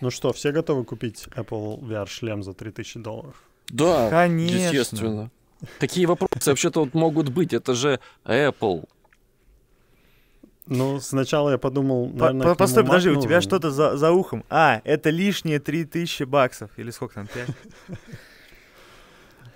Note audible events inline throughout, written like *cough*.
Ну что, все готовы купить Apple VR шлем за 3000 долларов? Да, Конечно. естественно. Какие вопросы вообще-то вот могут быть? Это же Apple. Ну, сначала я подумал, наверное, по Постой, подожди, нужен. у тебя что-то за, за ухом. А, это лишние 3000 баксов. Или сколько там, 5? *laughs*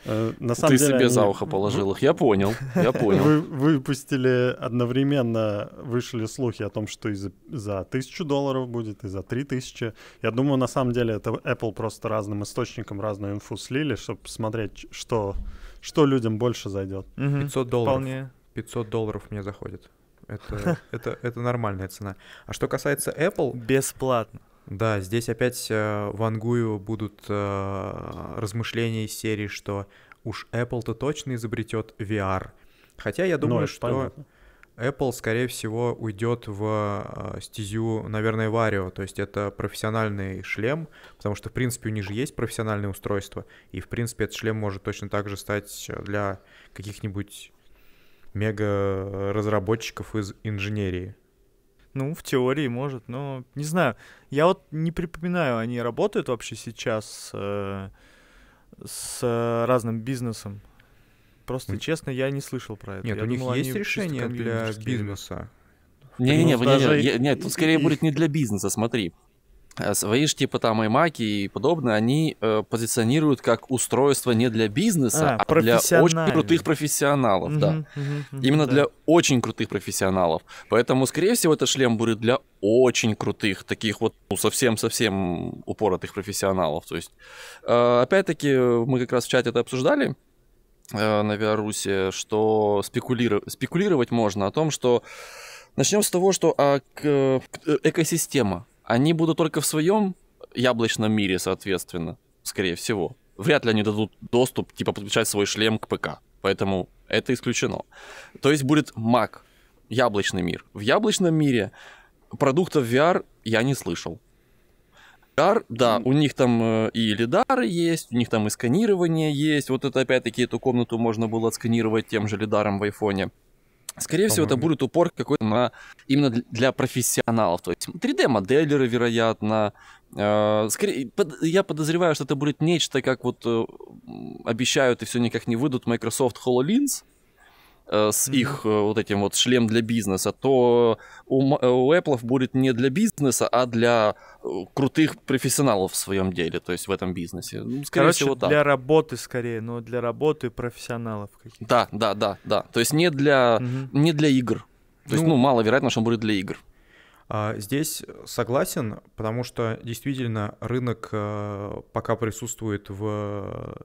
Э, на самом Ты деле себе они... за ухо положил их, я понял, я *laughs* понял. Вы, выпустили одновременно, вышли слухи о том, что и за, тысячу долларов будет, и за три тысячи. Я думаю, на самом деле это Apple просто разным источникам разную инфу слили, чтобы посмотреть, что, что людям больше зайдет. 500 долларов. Вполне. 500 долларов мне заходит. Это, *laughs* это, это нормальная цена. А что касается Apple... Бесплатно. Да, здесь опять э, вангую будут э, размышления из серии, что уж Apple-то точно изобретет VR. Хотя я ну, думаю, что понятно. Apple, скорее всего, уйдет в э, стезю, наверное, Vario, то есть это профессиональный шлем, потому что, в принципе, у них же есть профессиональное устройство, и, в принципе, этот шлем может точно так же стать для каких-нибудь мега разработчиков из инженерии. Ну, в теории может, но не знаю. Я вот не припоминаю, они работают вообще сейчас э, с э, разным бизнесом. Просто, Нет. честно, я не слышал про это. Нет, я у думал, них есть решение для бизнеса. Не-не-не, даже... не, не, тут скорее и, будет не для бизнеса, смотри. Э, свои же типа там iMac и подобное, они э, позиционируют как устройство не для бизнеса, а, а для очень крутых профессионалов, угу, да. Угу, угу, Именно да. для очень крутых профессионалов. Поэтому, скорее всего, это шлем будет для очень крутых, таких вот ну, совсем-совсем упоротых профессионалов. То есть, э, опять-таки, мы как раз в чате это обсуждали э, на виарусе что спекулиров... спекулировать можно о том, что Начнем с того, что а, к, э, к, э, экосистема они будут только в своем яблочном мире, соответственно, скорее всего. Вряд ли они дадут доступ, типа, подключать свой шлем к ПК. Поэтому это исключено. То есть будет Mac, яблочный мир. В яблочном мире продуктов VR я не слышал. VR, да, у них там э, и лидары есть, у них там и сканирование есть. Вот это опять-таки эту комнату можно было отсканировать тем же лидаром в айфоне. Скорее всего, это будет упор какой-то на именно для профессионалов. То есть 3D-моделеры, вероятно. Э, скорее, я подозреваю, что это будет нечто, как вот э, обещают и все никак не выйдут Microsoft HoloLens. Э, с mm-hmm. их э, вот этим вот шлем для бизнеса, то у, э, у Apple будет не для бизнеса, а для крутых профессионалов в своем деле, то есть в этом бизнесе. Ну, скорее Короче, всего, так. для работы скорее, но для работы профессионалов каких-то. Да, да, да, да. То есть не для, mm-hmm. не для игр. То ну, есть, ну, маловероятно, что он будет для игр. А, здесь согласен, потому что действительно рынок пока присутствует в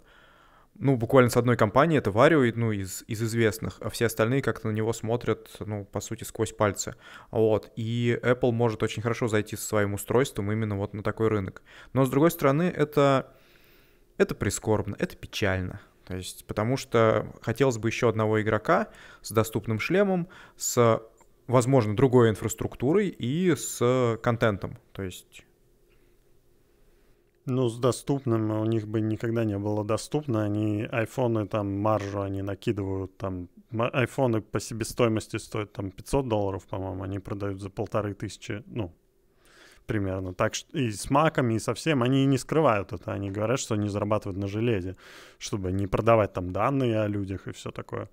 ну, буквально с одной компанией это Варио, ну, из, из известных, а все остальные как-то на него смотрят, ну, по сути, сквозь пальцы. Вот, и Apple может очень хорошо зайти со своим устройством именно вот на такой рынок. Но, с другой стороны, это, это прискорбно, это печально. То есть, потому что хотелось бы еще одного игрока с доступным шлемом, с, возможно, другой инфраструктурой и с контентом. То есть, ну, с доступным а у них бы никогда не было доступно. Они айфоны там маржу они накидывают там. Айфоны по себестоимости стоят там 500 долларов, по-моему. Они продают за полторы тысячи, ну, примерно. Так что и с маками, и со всем. Они не скрывают это. Они говорят, что они зарабатывают на железе, чтобы не продавать там данные о людях и все такое.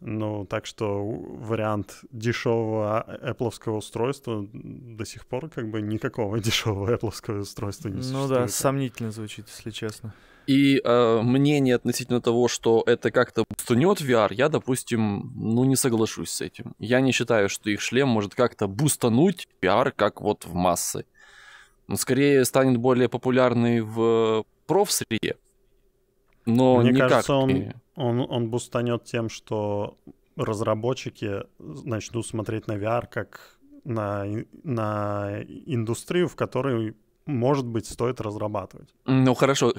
Ну, так что вариант дешевого а, Apple устройства до сих пор как бы никакого *laughs* дешевого Apple устройства не ну существует. Ну да, сомнительно звучит, если честно. И э, мнение относительно того, что это как-то бустунет VR, я, допустим, ну не соглашусь с этим. Я не считаю, что их шлем может как-то бустануть VR, как вот в массы. Он скорее станет более популярный в профсреде, но Мне никак кажется, он, и... он, он бустанет тем, что разработчики начнут смотреть на VR как на, на индустрию, в которой, может быть, стоит разрабатывать. Ну хорошо,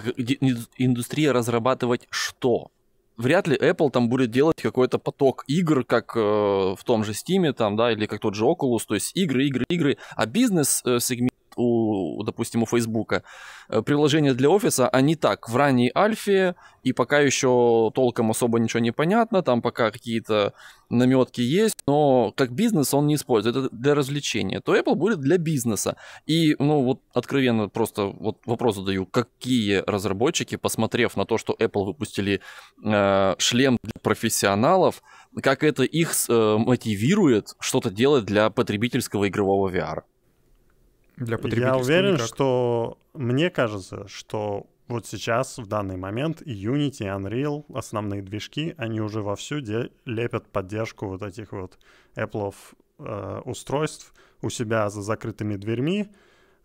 индустрия разрабатывать что? Вряд ли Apple там будет делать какой-то поток игр, как э, в том же Steam, там, да, или как тот же Oculus, то есть игры, игры, игры, а бизнес-сегмент э, у, допустим, у Фейсбука. Э, приложения для офиса, они так, в ранней альфе, и пока еще толком особо ничего не понятно, там пока какие-то наметки есть, но как бизнес он не использует, это для развлечения, то Apple будет для бизнеса. И, ну, вот откровенно просто вот вопрос задаю, какие разработчики, посмотрев на то, что Apple выпустили э, шлем для профессионалов, как это их э, мотивирует что-то делать для потребительского игрового VR? для потребительского Я уверен, никак. что мне кажется, что вот сейчас, в данный момент, и Unity, и Unreal, основные движки, они уже вовсю де- лепят поддержку вот этих вот Apple э, устройств у себя за закрытыми дверьми,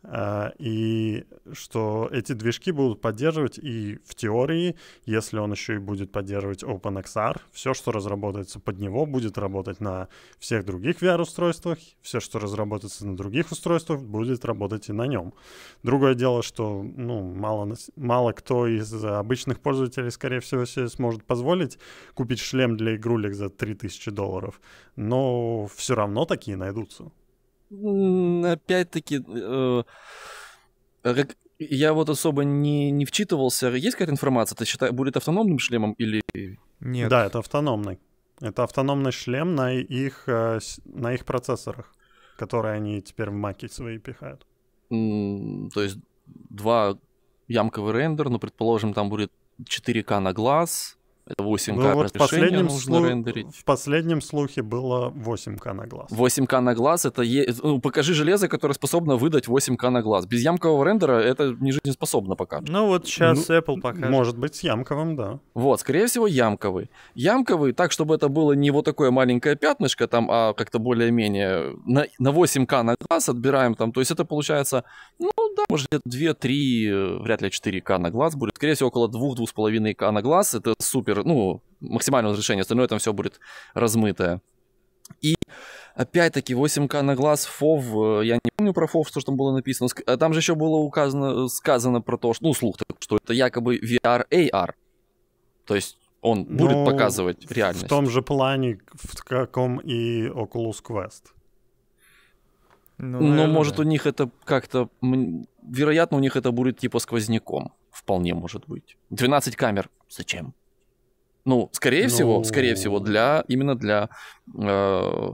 Э, и что эти движки будут поддерживать и в теории, если он еще и будет поддерживать OpenXR, все, что разработается под него, будет работать на всех других VR-устройствах, все, что разработается на других устройствах, будет работать и на нем. Другое дело, что ну, мало, мало кто из обычных пользователей, скорее всего, себе сможет позволить купить шлем для игрулек за 3000 долларов, но все равно такие найдутся опять-таки, э, я вот особо не, не вчитывался. Есть какая-то информация? Это считай, будет автономным шлемом или... Нет. Да, это автономный. Это автономный шлем на их, э, на их процессорах, которые они теперь в маке свои пихают. то есть два ямковый рендер, но, предположим, там будет 4К на глаз, это 8К ну, вот разрешение нужно слу... рендерить. В последнем слухе было 8К на глаз. 8К на глаз это е... ну, покажи железо, которое способно выдать 8К на глаз. Без ямкового рендера это не жизнеспособно пока. Ну вот сейчас ну, Apple покажет. Может быть с ямковым, да. Вот, скорее всего ямковый. Ямковый так, чтобы это было не вот такое маленькое пятнышко там, а как-то более-менее на, на 8К на глаз отбираем там. То есть это получается, ну да, может где-то 2-3, э, вряд ли 4К на глаз будет. Скорее всего около 2-2,5К на глаз. Это супер ну, максимальное разрешение, остальное там все будет размытое. И опять-таки 8К на глаз, FOV, э, я не помню про FOV, что там было написано. Э, там же еще было указано, э, сказано про то, что, ну, слух, что это якобы VR AR. То есть он ну, будет показывать реальность. В том же плане, в каком и Oculus Quest. Ну, Но может у них это как-то... Вероятно, у них это будет типа сквозняком. Вполне может быть. 12 камер. Зачем? Ну, скорее ну... всего, скорее всего, ну. для именно для э,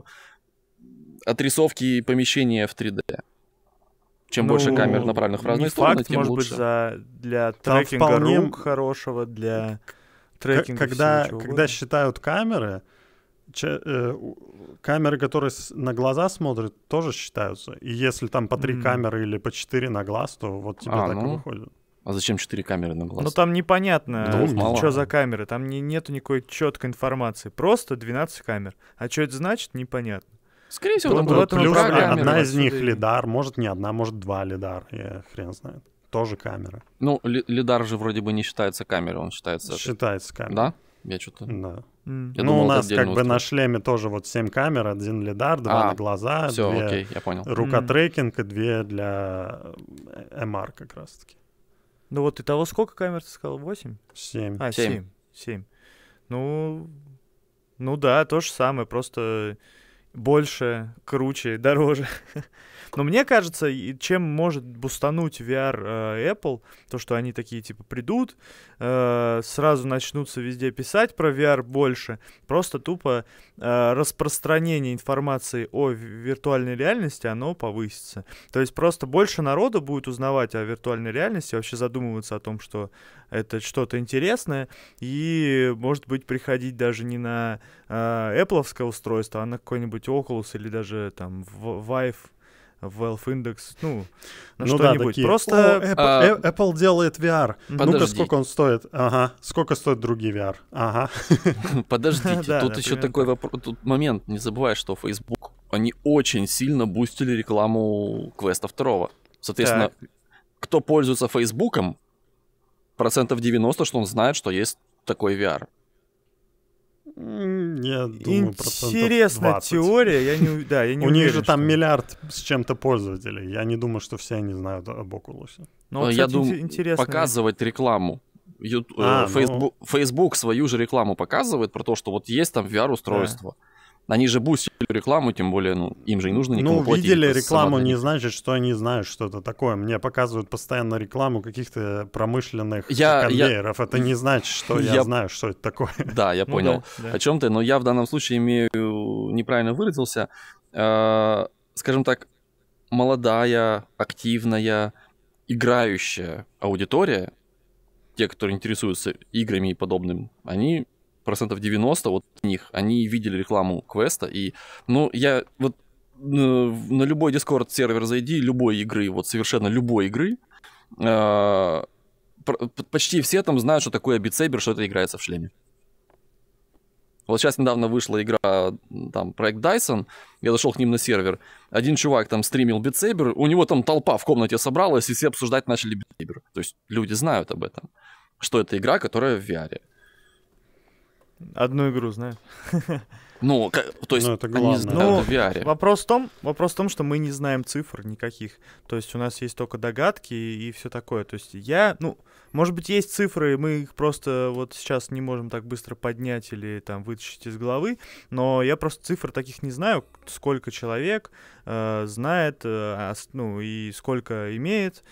отрисовки помещения в 3D. Чем ну, больше камер направленных в разные стороны, факт, тем может лучше. быть, за, для Там трекинга вполне... рук хорошего, для трекинга когда, всего, когда считают камеры, че, э, камеры, которые на глаза смотрят, тоже считаются. И если там по три mm камеры или по четыре на глаз, то вот тебе а, так ну... и выходит. А зачем четыре камеры на глаз? Ну там непонятно, да, что за камеры, там не, нету никакой четкой информации. Просто 12 камер. А что это значит, непонятно. Скорее всего, там будет плюс камера, одна из них и... лидар, может не одна, может два лидар, я хрен знает. Тоже камеры. Ну, ли, лидар же вроде бы не считается камерой, он считается... Считается камерой. Да? Я что-то... Да. Я ну, думал, у нас как устройство. бы на шлеме тоже вот 7 камер, один лидар, два а, на глаза, все, две окей, я понял. рукотрекинг mm. и две для MR как раз-таки. Ну вот и того сколько камер ты сказал? 8? 7. А, 7. 7. 7. Ну, ну да, то же самое, просто больше, круче, дороже. *laughs* Но мне кажется, чем может бустануть VR э, Apple, то, что они такие, типа, придут, э, сразу начнутся везде писать про VR больше, просто тупо э, распространение информации о виртуальной реальности, оно повысится. То есть просто больше народу будет узнавать о виртуальной реальности, вообще задумываться о том, что это что-то интересное, и, может быть, приходить даже не на э, Apple устройство, а на какой-нибудь Oculus или даже там Vive Valve Index, ну, на ну что-нибудь. Да, Просто... О, Apple, а... Э, Apple делает VR. Ну-ка, сколько он стоит? Ага. Сколько стоит другие VR? Ага. *laughs* Подождите, тут еще такой вопрос, тут момент, не забывай, что Facebook, они очень сильно бустили рекламу квеста второго. Соответственно, кто пользуется Фейсбуком, процентов 90, что он знает, что есть такой VR. Я думаю, Интересная теория, я не, да, я не У них же там миллиард с чем-то пользователей. Я не думаю, что все они знают об Oculus. Но, ну, ну, я думаю, показывать рекламу. YouTube, Facebook, а, э, ну. свою же рекламу показывает про то, что вот есть там VR-устройство. Да. Они же бустили рекламу, тем более, ну, им же не нужно никому Ну, платить, видели рекламу, не значит, что они знают, что это такое. Мне показывают постоянно рекламу каких-то промышленных я, конвейеров. Я, это не значит, что я, я знаю, что это такое. *laughs* Да, я ну понял, ну, да, да. о чем ты. Но я в данном случае имею неправильно выразился. Э, скажем так, молодая, активная, играющая аудитория, те, которые интересуются играми и подобным, они процентов 90 вот них, они видели рекламу квеста, и, ну, я вот э, на любой Discord сервер зайди, любой игры, вот совершенно любой игры, э, почти все там знают, что такое битсейбер, что это играется в шлеме. Вот сейчас недавно вышла игра, там, проект Dyson, я зашел к ним на сервер, один чувак там стримил битсейбер, у него там толпа в комнате собралась, и все обсуждать начали битсейбер. То есть люди знают об этом, что это игра, которая в VR. Одну игру знаю. Ну, как, то есть, ну, это главное. знают, ну, в VR. Вопрос в, том, вопрос в том, что мы не знаем цифр никаких. То есть у нас есть только догадки и, и все такое. То есть я, ну, может быть, есть цифры, мы их просто вот сейчас не можем так быстро поднять или там вытащить из головы, но я просто цифр таких не знаю, сколько человек э, знает, э, ну, и сколько имеет.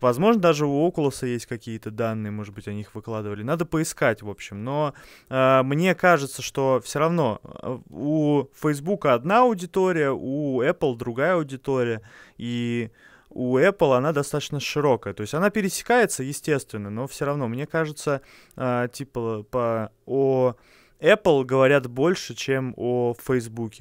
Возможно, даже у Oculus есть какие-то данные, может быть, о них выкладывали. Надо поискать, в общем. Но э, мне кажется, что все равно э, у Facebook одна аудитория, у Apple другая аудитория. И у Apple она достаточно широкая. То есть она пересекается, естественно, но все равно, мне кажется, э, типа по о Apple говорят больше, чем о Facebook.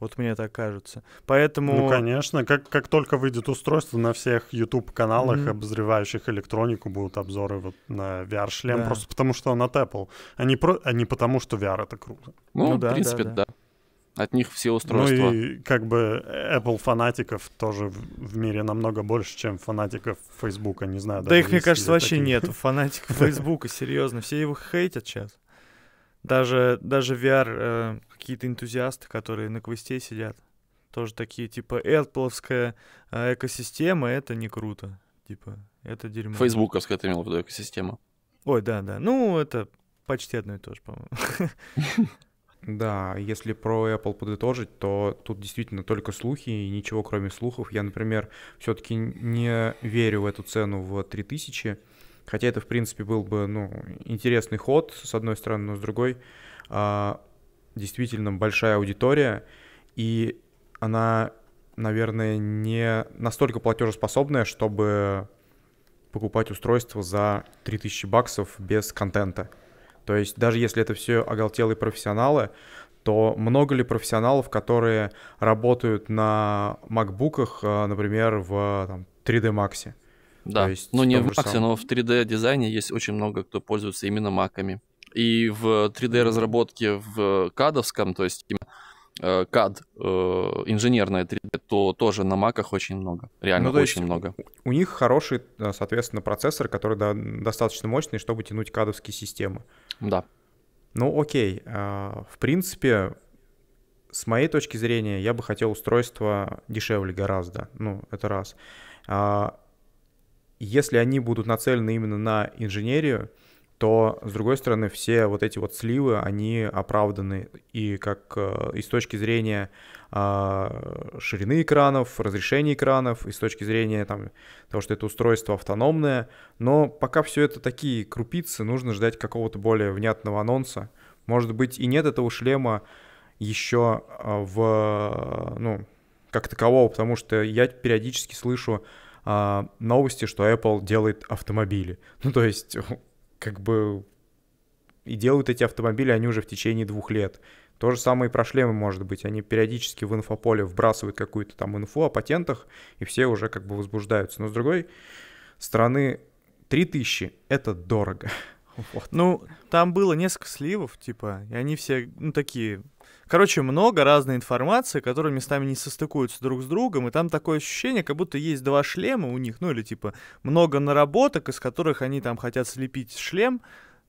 Вот мне так кажется. Поэтому... Ну, конечно. Как, как только выйдет устройство, на всех YouTube-каналах, mm-hmm. обозревающих электронику, будут обзоры вот на VR-шлем, да. просто потому что он от Apple, а не, про... а не потому что VR — это круто. Ну, ну да, в принципе, да. да. да. От них все устройства. Ну и как бы Apple фанатиков тоже в мире намного больше, чем фанатиков Фейсбука, не знаю. Да их, мне кажется, вообще таких. нету, *laughs* фанатиков Фейсбука, серьезно. Все его хейтят сейчас. Даже, даже VR э, какие-то энтузиасты, которые на квесте сидят, тоже такие, типа, Apple э, экосистема, это не круто. Типа, это дерьмо. Фейсбуковская ты имел в виду экосистема. Ой, да, да. Ну, это почти одно и то же, по-моему. *laughs* Да, если про Apple подытожить, то тут действительно только слухи и ничего кроме слухов. Я, например, все-таки не верю в эту цену в 3000. Хотя это, в принципе, был бы ну, интересный ход, с одной стороны, но с другой а, действительно большая аудитория, и она, наверное, не настолько платежеспособная, чтобы покупать устройство за 3000 баксов без контента. То есть даже если это все оголтелые профессионалы, то много ли профессионалов, которые работают на макбуках, а, например, в там, 3D Max? Да, есть но не в максе, но в 3D-дизайне есть очень много, кто пользуется именно маками. И в 3D-разработке в кадовском, то есть э, КАД э, инженерное 3D, то тоже на маках очень много. Реально ну, очень много. У них хороший, э, соответственно, процессор, который достаточно мощный, чтобы тянуть кадовские системы. Да. Ну, окей. В принципе, с моей точки зрения, я бы хотел устройство дешевле гораздо. Ну, это раз. А, если они будут нацелены именно на инженерию, то, с другой стороны, все вот эти вот сливы, они оправданы и как э, и с точки зрения а, ширины экранов, разрешения экранов, и с точки зрения там, того, что это устройство автономное. Но пока все это такие крупицы, нужно ждать какого-то более внятного анонса. Может быть, и нет этого шлема еще а, в, ну, как такового, потому что я периодически слышу а, новости, что Apple делает автомобили. Ну, то есть, *laughs* как бы... И делают эти автомобили они уже в течение двух лет. То же самое и про шлемы, может быть. Они периодически в инфополе вбрасывают какую-то там инфу о патентах, и все уже как бы возбуждаются. Но с другой стороны, 3000 — это дорого. *laughs* Вот. Ну, там было несколько сливов, типа, и они все, ну, такие Короче, много разной информации, которая местами не состыкуются друг с другом, и там такое ощущение, как будто есть два шлема у них, ну или типа много наработок, из которых они там хотят слепить шлем,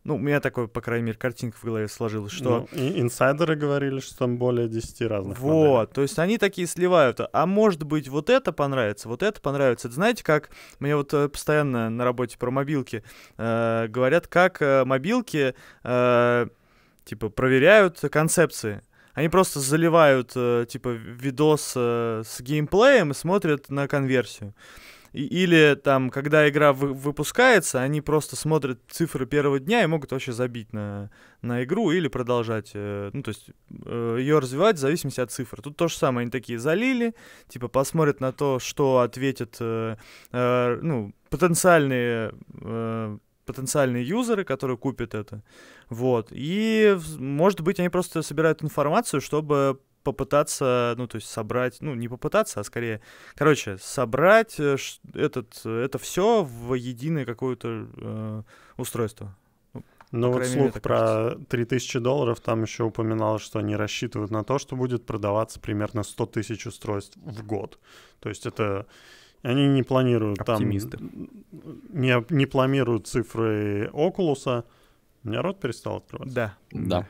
ну, у меня такое, по крайней мере, картинка в голове сложилась, что... Ну, и инсайдеры говорили, что там более 10 разных Вот, моделей. то есть они такие сливают. А может быть, вот это понравится, вот это понравится. Это знаете, как... Мне вот э, постоянно на работе про мобилки э, говорят, как э, мобилки... Э, типа, проверяют концепции. Они просто заливают, э, типа, видос э, с геймплеем и смотрят на конверсию. И, или там, когда игра вы, выпускается, они просто смотрят цифры первого дня и могут вообще забить на, на игру или продолжать, э, ну, то есть э, ее развивать в зависимости от цифр. Тут то же самое, они такие залили, типа посмотрят на то, что ответят, э, э, ну, потенциальные э, потенциальные юзеры, которые купят это. Вот. И, может быть, они просто собирают информацию, чтобы попытаться, ну, то есть собрать, ну, не попытаться, а скорее, короче, собрать э, этот, это все в единое какое-то э, устройство. Ну, ну вот слух мере, про 3000 долларов там еще упоминал, что они рассчитывают на то, что будет продаваться примерно 100 тысяч устройств в год. То есть это они не планируют Оптимисты. там... Не, не планируют цифры Окулуса. У меня рот перестал открываться. Да. Да.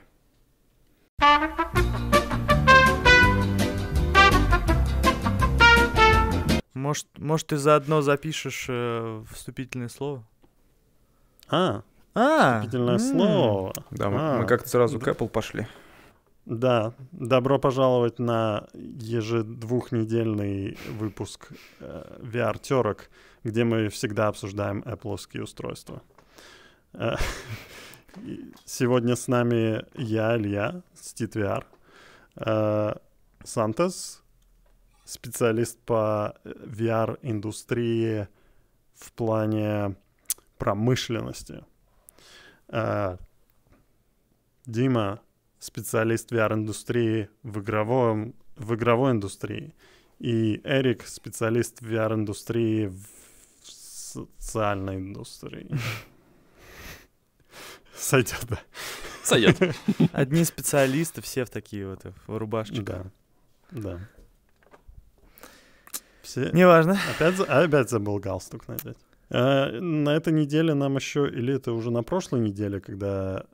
Может, может, ты заодно запишешь э, вступительное слово? А, а, вступительное слово. Да, а, мы как-то сразу ну, к Apple пошли. Да, добро пожаловать на ежедвухнедельный выпуск э, VR-терок, где мы всегда обсуждаем apple устройства. Э, сегодня с нами я, Илья, Стит VR, э, Сантос, специалист по VR-индустрии э, в плане промышленности. Э, Дима, специалист VR-индустрии в, игровом, в игровой индустрии, и Эрик — специалист VR-индустрии в социальной индустрии. Сойдет, да. Сойдет. Одни специалисты, все в такие вот в рубашечках. Да, да. Все... Неважно. Опять, опять забыл галстук надеть. А, на этой неделе нам еще, или это уже на прошлой неделе, когда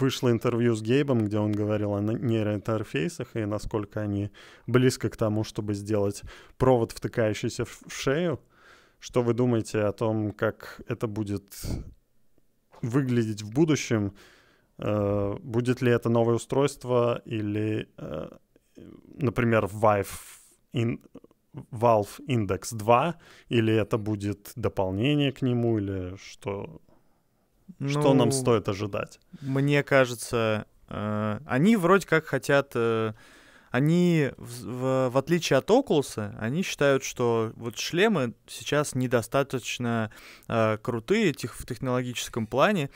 вышло интервью с Гейбом, где он говорил о нейроинтерфейсах и насколько они близко к тому, чтобы сделать провод, втыкающийся в шею. Что вы думаете о том, как это будет выглядеть в будущем? Э, будет ли это новое устройство или, э, например, Vive in, Valve Index 2, или это будет дополнение к нему, или что, ну, что нам ну, стоит ожидать? Мне кажется, э, они вроде как хотят... Э, они, в, в, в отличие от Oculus, они считают, что вот шлемы сейчас недостаточно э, крутые тех, в технологическом плане,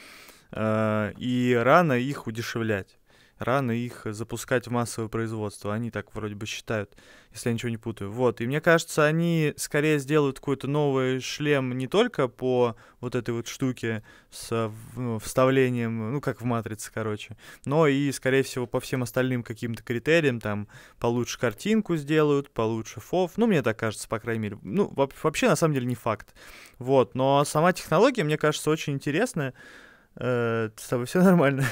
э, и рано их удешевлять рано их запускать в массовое производство. Они так вроде бы считают, если я ничего не путаю. Вот, и мне кажется, они скорее сделают какой-то новый шлем не только по вот этой вот штуке с ну, вставлением, ну, как в «Матрице», короче, но и, скорее всего, по всем остальным каким-то критериям, там, получше картинку сделают, получше фов, ну, мне так кажется, по крайней мере. Ну, вообще, на самом деле, не факт. Вот, но сама технология, мне кажется, очень интересная. Э, с тобой все нормально?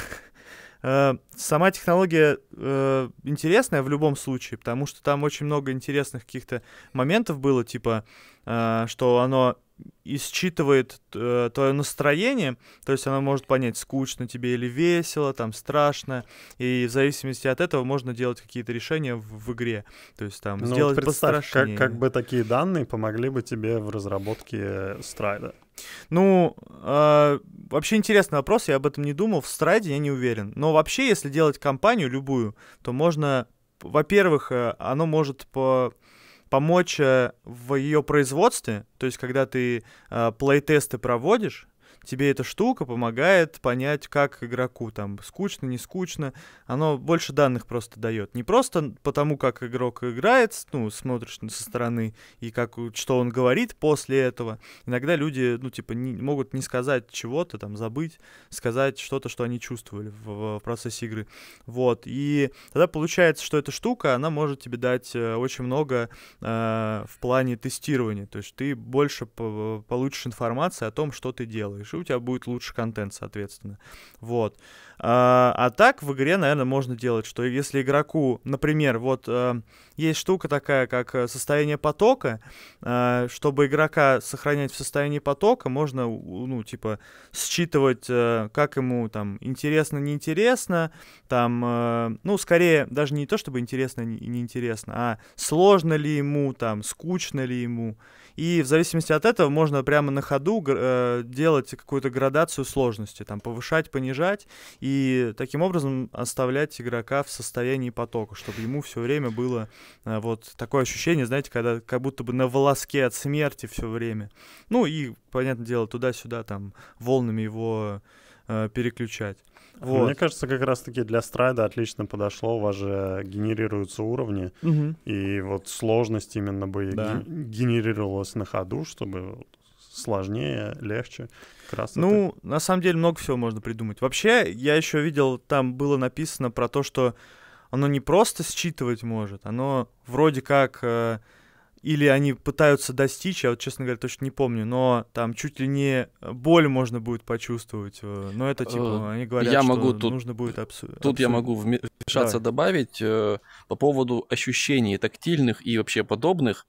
Э, сама технология э, интересная в любом случае, потому что там очень много интересных каких-то моментов было, типа, э, что оно и считывает э, твое настроение, то есть она может понять, скучно тебе или весело, там страшно, и в зависимости от этого можно делать какие-то решения в, в игре, то есть там ну, сделать вот пострашнее. Как, как бы такие данные помогли бы тебе в разработке страйда? Ну, э, вообще интересный вопрос, я об этом не думал, в страйде я не уверен, но вообще, если делать компанию любую, то можно, во-первых, э, оно может по помочь э, в ее производстве, то есть когда ты э, плейтесты проводишь, тебе эта штука помогает понять, как игроку там скучно, не скучно. Оно больше данных просто дает. Не просто потому, как игрок играет, ну, смотришь со стороны и как, что он говорит после этого. Иногда люди, ну, типа, не, могут не сказать чего-то, там, забыть, сказать что-то, что они чувствовали в, в процессе игры. Вот. И тогда получается, что эта штука, она может тебе дать э, очень много э, в плане тестирования. То есть ты больше э, получишь информацию о том, что ты делаешь у тебя будет лучше контент, соответственно. Вот. А, а так в игре, наверное, можно делать, что если игроку, например, вот э, есть штука такая, как э, состояние потока, э, чтобы игрока сохранять в состоянии потока, можно, ну, типа, считывать, как ему там интересно, неинтересно, там, ну, скорее, даже не то, чтобы интересно неинтересно, а сложно ли ему, там, скучно ли ему, и в зависимости от этого можно прямо на ходу э, делать какую-то градацию сложности, там повышать, понижать, и таким образом оставлять игрока в состоянии потока, чтобы ему все время было э, вот такое ощущение, знаете, когда как будто бы на волоске от смерти все время. Ну и, понятное дело, туда-сюда там волнами его э, переключать. А вот. Мне кажется, как раз-таки для страйда отлично подошло. У вас же генерируются уровни, угу. и вот сложность именно бы да. генерировалась на ходу, чтобы сложнее, легче. Красоты. Ну, на самом деле много всего можно придумать. Вообще, я еще видел, там было написано про то, что оно не просто считывать может, оно вроде как э, или они пытаются достичь, я вот, честно говоря, точно не помню, но там чуть ли не э, боль можно будет почувствовать, э, но это типа, э, они говорят, я что могу тут, нужно будет абсолютно... Тут я могу вмешаться, Давай. добавить э, по поводу ощущений тактильных и вообще подобных.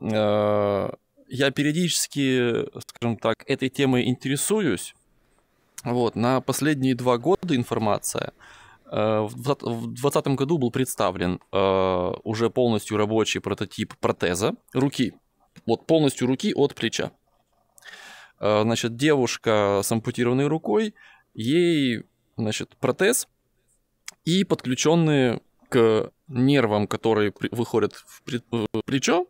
Э, я периодически, скажем так, этой темой интересуюсь. Вот, на последние два года информация – Э, в 2020 году был представлен э, уже полностью рабочий прототип протеза руки. Вот полностью руки от плеча. Э, значит, девушка с ампутированной рукой, ей, значит, протез и подключенные к нервам, которые выходят в, плечо,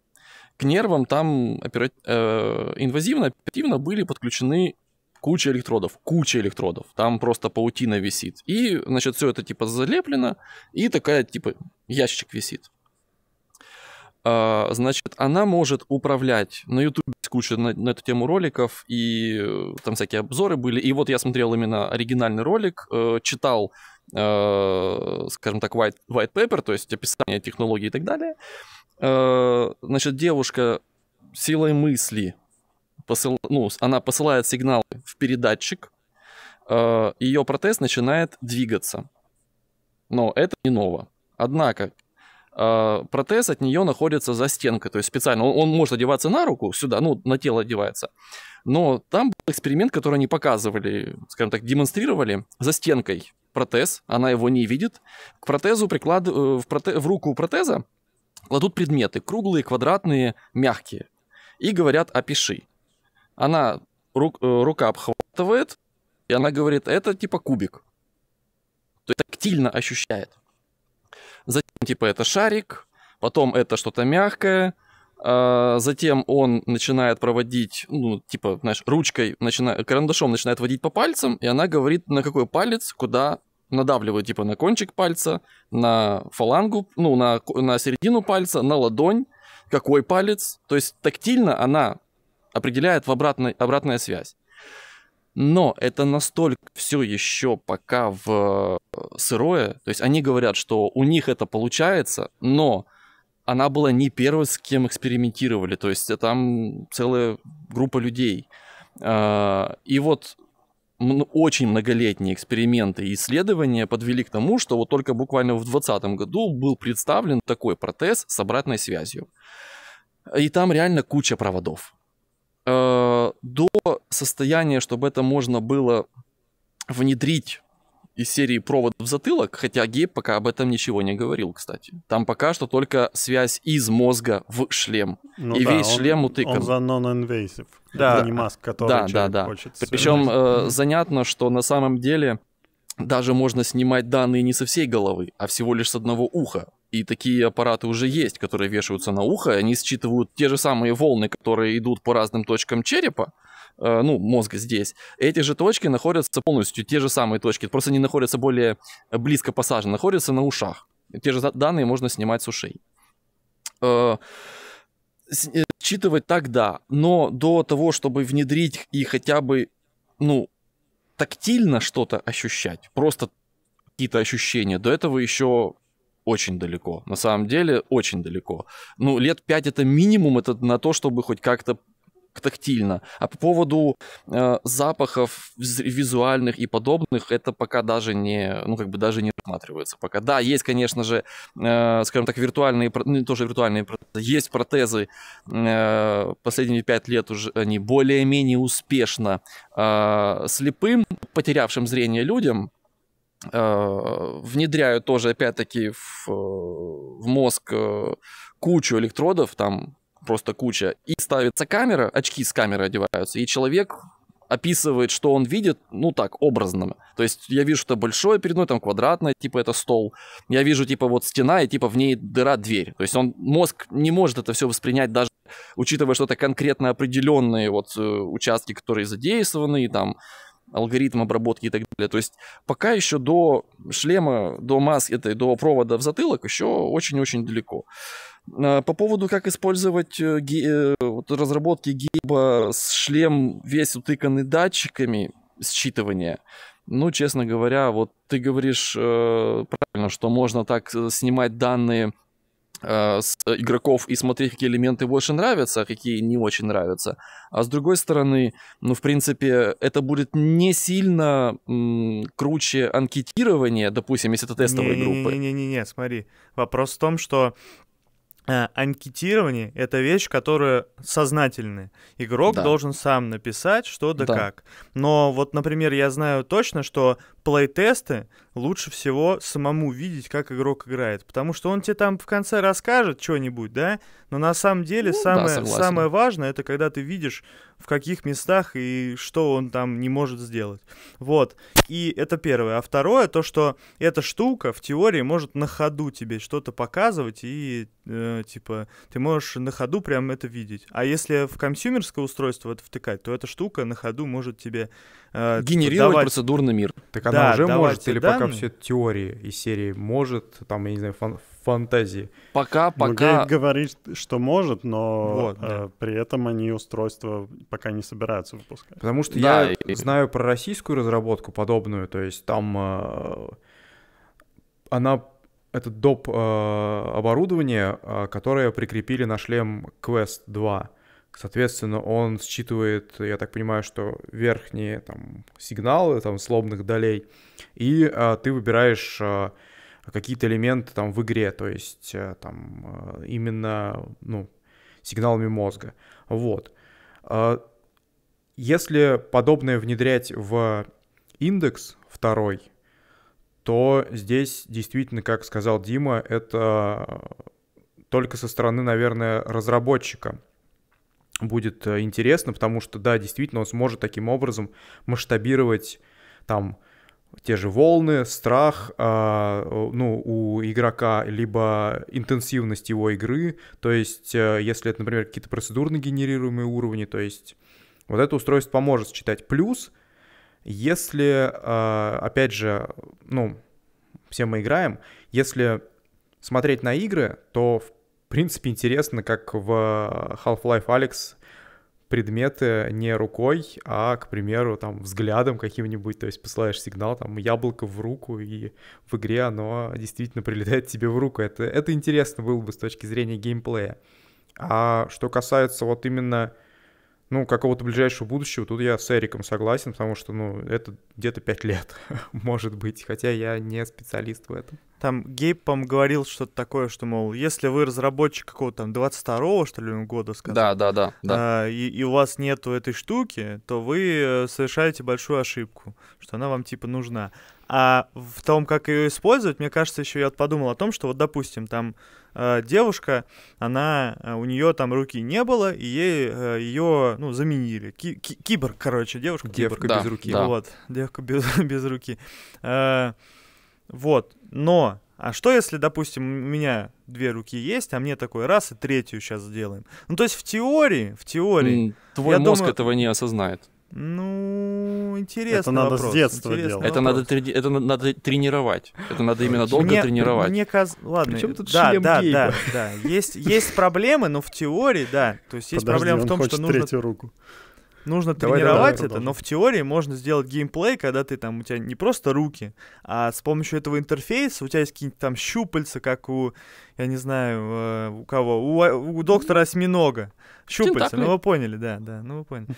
к нервам там инвазивно, оперативно были подключены куча электродов, куча электродов, там просто паутина висит. И, значит, все это типа залеплено, и такая типа ящик висит. А, значит, она может управлять. На YouTube есть куча на, на эту тему роликов, и э, там всякие обзоры были. И вот я смотрел именно оригинальный ролик, э, читал, э, скажем так, white, white paper, то есть описание технологии и так далее. значит, девушка силой мысли посыл, ну, она посылает сигнал в передатчик, э, ее протез начинает двигаться. Но это не ново. Однако э, протез от нее находится за стенкой, то есть специально. Он, он может одеваться на руку, сюда, ну, на тело одевается. Но там был эксперимент, который они показывали, скажем так, демонстрировали за стенкой протез, она его не видит. К протезу приклад... Э, в, проте... в руку протеза кладут предметы, круглые, квадратные, мягкие, и говорят «опиши». Она рук, э, рука обхватывает, и она говорит, это типа кубик. То есть тактильно ощущает. Затем типа это шарик, потом это что-то мягкое, а, затем он начинает проводить, ну, типа, знаешь, ручкой, начинает, карандашом начинает водить по пальцам, и она говорит, на какой палец, куда надавливает, типа, на кончик пальца, на фалангу, ну, на, на середину пальца, на ладонь, какой палец. То есть тактильно она определяет в обратной, обратная связь. Но это настолько все еще пока в э, сырое. То есть они говорят, что у них это получается, но она была не первой, с кем экспериментировали. То есть там целая группа людей. А, и вот ну, очень многолетние эксперименты и исследования подвели к тому, что вот только буквально в 2020 году был представлен такой протез с обратной связью. И там реально куча проводов э, до состояния, чтобы это можно было внедрить из серии «Провод в затылок», хотя Гейб пока об этом ничего не говорил, кстати. Там пока что только связь из мозга в шлем. Ну и да, весь он, шлем утыкан. Он за non-invasive. Да. Это не маск, который да, да, да. хочет. Причем э, занятно, что на самом деле даже можно снимать данные не со всей головы, а всего лишь с одного уха. И такие аппараты уже есть, которые вешаются на ухо, они считывают те же самые волны, которые идут по разным точкам черепа, э, ну, мозга здесь. Эти же точки находятся полностью, те же самые точки, просто они находятся более близко посажены, находятся на ушах. Те же данные можно снимать с ушей. Э, э считывать тогда, но до того, чтобы внедрить и хотя бы, ну, тактильно что-то ощущать, просто какие-то ощущения, до этого еще очень далеко. На самом деле, очень далеко. Ну, лет 5 это минимум, это на то, чтобы хоть как-то тактильно. А по поводу э, запахов визуальных и подобных, это пока даже не, ну как бы даже не рассматривается. Пока да, есть, конечно же, э, скажем так, виртуальные, ну, тоже виртуальные протезы. Есть протезы э, последние пять лет уже они более-менее успешно э, слепым, потерявшим зрение людям Э, внедряют тоже, опять-таки, в, э, в мозг э, кучу электродов, там просто куча, и ставится камера, очки с камеры одеваются, и человек описывает, что он видит, ну так, образно. То есть я вижу, что большое перед мной, там квадратное, типа это стол. Я вижу, типа вот стена, и типа в ней дыра дверь. То есть он, мозг не может это все воспринять даже учитывая что это конкретно определенные вот участки, которые задействованы, и там алгоритм обработки и так далее. То есть пока еще до шлема, до маски, этой, до провода в затылок еще очень-очень далеко. А, по поводу, как использовать э, ге- э, вот, разработки гиба с шлем весь утыканный датчиками считывания, ну, честно говоря, вот ты говоришь э, правильно, что можно так э, снимать данные Э, с игроков и смотреть, какие элементы больше нравятся, а какие не очень нравятся. А с другой стороны, ну, в принципе, это будет не сильно м, круче анкетирование, допустим, если это тестовые не, группы. Не-не-не, смотри. Вопрос в том, что э, анкетирование — это вещь, которая сознательная. Игрок да. должен сам написать, что да, да как. Но вот, например, я знаю точно, что плейтесты лучше всего самому видеть, как игрок играет. Потому что он тебе там в конце расскажет что-нибудь, да? Но на самом деле ну, самое, да, самое важное, это когда ты видишь, в каких местах и что он там не может сделать. Вот. И это первое. А второе, то, что эта штука в теории может на ходу тебе что-то показывать, и э, типа ты можешь на ходу прям это видеть. А если в консюмерское устройство это втыкать, то эта штука на ходу может тебе э, типа, генерировать давать... процедурный мир. Так она да, уже может или данные. пока все теории из серии может, там, я не знаю, фан фантазии? Пока, пока... Ну, говорит, что может, но вот, э, да. э, при этом они устройства пока не собираются выпускать. Потому что да, я и... знаю про российскую разработку подобную, то есть там э, она это доп. Э, оборудование, э, которое прикрепили на шлем Quest 2. Соответственно, он считывает, я так понимаю, что верхние там, сигналы там, слобных долей, и а, ты выбираешь а, какие-то элементы там, в игре, то есть а, там, э, именно ну, сигналами мозга. Вот. А, если подобное внедрять в индекс второй, то здесь действительно, как сказал Дима, это только со стороны, наверное, разработчика – будет э, интересно, потому что, да, действительно, он сможет таким образом масштабировать там те же волны, страх, э, ну, у игрока, либо интенсивность его игры, то есть, э, если это, например, какие-то процедурно генерируемые уровни, то есть, вот это устройство поможет считать. Плюс, если, э, опять же, ну, все мы играем, если смотреть на игры, то, в принципе, интересно, как в Half-Life Алекс предметы не рукой, а, к примеру, там, взглядом каким-нибудь, то есть посылаешь сигнал, там, яблоко в руку, и в игре оно действительно прилетает тебе в руку. Это, это интересно было бы с точки зрения геймплея. А что касается вот именно ну, какого-то ближайшего будущего, тут я с Эриком согласен, потому что, ну, это где-то 5 лет, *laughs* может быть, хотя я не специалист в этом. Там Гейб, по говорил что-то такое, что, мол, если вы разработчик какого-то там 22-го, что ли, года, скажем, да, да, да, да. А, и, и у вас нету этой штуки, то вы э, совершаете большую ошибку, что она вам, типа, нужна. А в том, как ее использовать, мне кажется, еще я подумал о том, что вот, допустим, там э, девушка, она, э, у нее там руки не было, и ей э, ее, ну, заменили. Ки ки киборг, короче, девушка. Девка да, без руки. Да. Вот, девка без, *laughs* без руки. Э, вот, но а что если, допустим, у меня две руки есть, а мне такой раз и третью сейчас сделаем? Ну, то есть в теории, в теории... Ну, твой мозг думаю, этого не осознает. Ну, интересно. Это надо вопрос. с детства интересный делать. Это вопрос. надо, трени- это надо тренировать. Это надо именно долго мне, тренировать. Мне каз... Ладно, Причем тут да, да, да, да. Есть, есть проблемы, но в теории, да. То есть есть Подожди, проблема в том, что нужно... руку. Нужно давай, тренировать давай, это, продолжим. но в теории можно сделать геймплей, когда ты там, у тебя не просто руки, а с помощью этого интерфейса у тебя есть какие-нибудь там щупальца, как у, я не знаю, э, у кого, у, у доктора осьминога. Щупальца, ну, ну вы поняли, да, да, ну вы поняли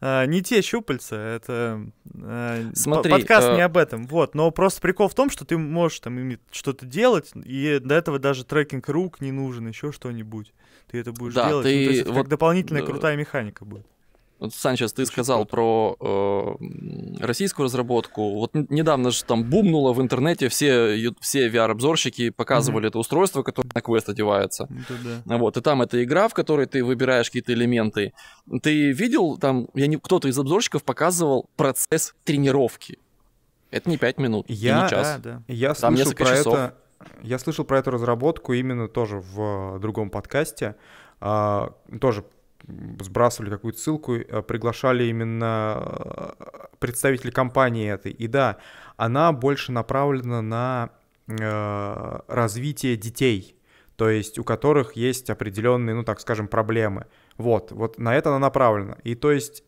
э, не те щупальца, это э, Смотри, по- подкаст э... не об этом. Вот, но просто прикол в том, что ты можешь там ими что-то делать, и до этого даже трекинг рук не нужен, еще что-нибудь. Ты это будешь да, делать. Ты... Ну, то есть это вот... как дополнительная э, крутая механика будет. Вот, Санчес, ты сказал про э, российскую разработку. Вот недавно же там бумнуло в интернете, все, все VR-обзорщики показывали mm-hmm. это устройство, которое на квест одевается. Это да. Вот, и там эта игра, в которой ты выбираешь какие-то элементы. Ты видел там, я не, кто-то из обзорщиков показывал процесс тренировки. Это не 5 минут, я, не час. Да, да. Я там слышал про часов. это. Я слышал про эту разработку именно тоже в другом подкасте. Uh, тоже сбрасывали какую-то ссылку, э, приглашали именно э, представителей компании этой. И да, она больше направлена на э, развитие детей, то есть у которых есть определенные, ну так скажем, проблемы. Вот, вот на это она направлена. И то есть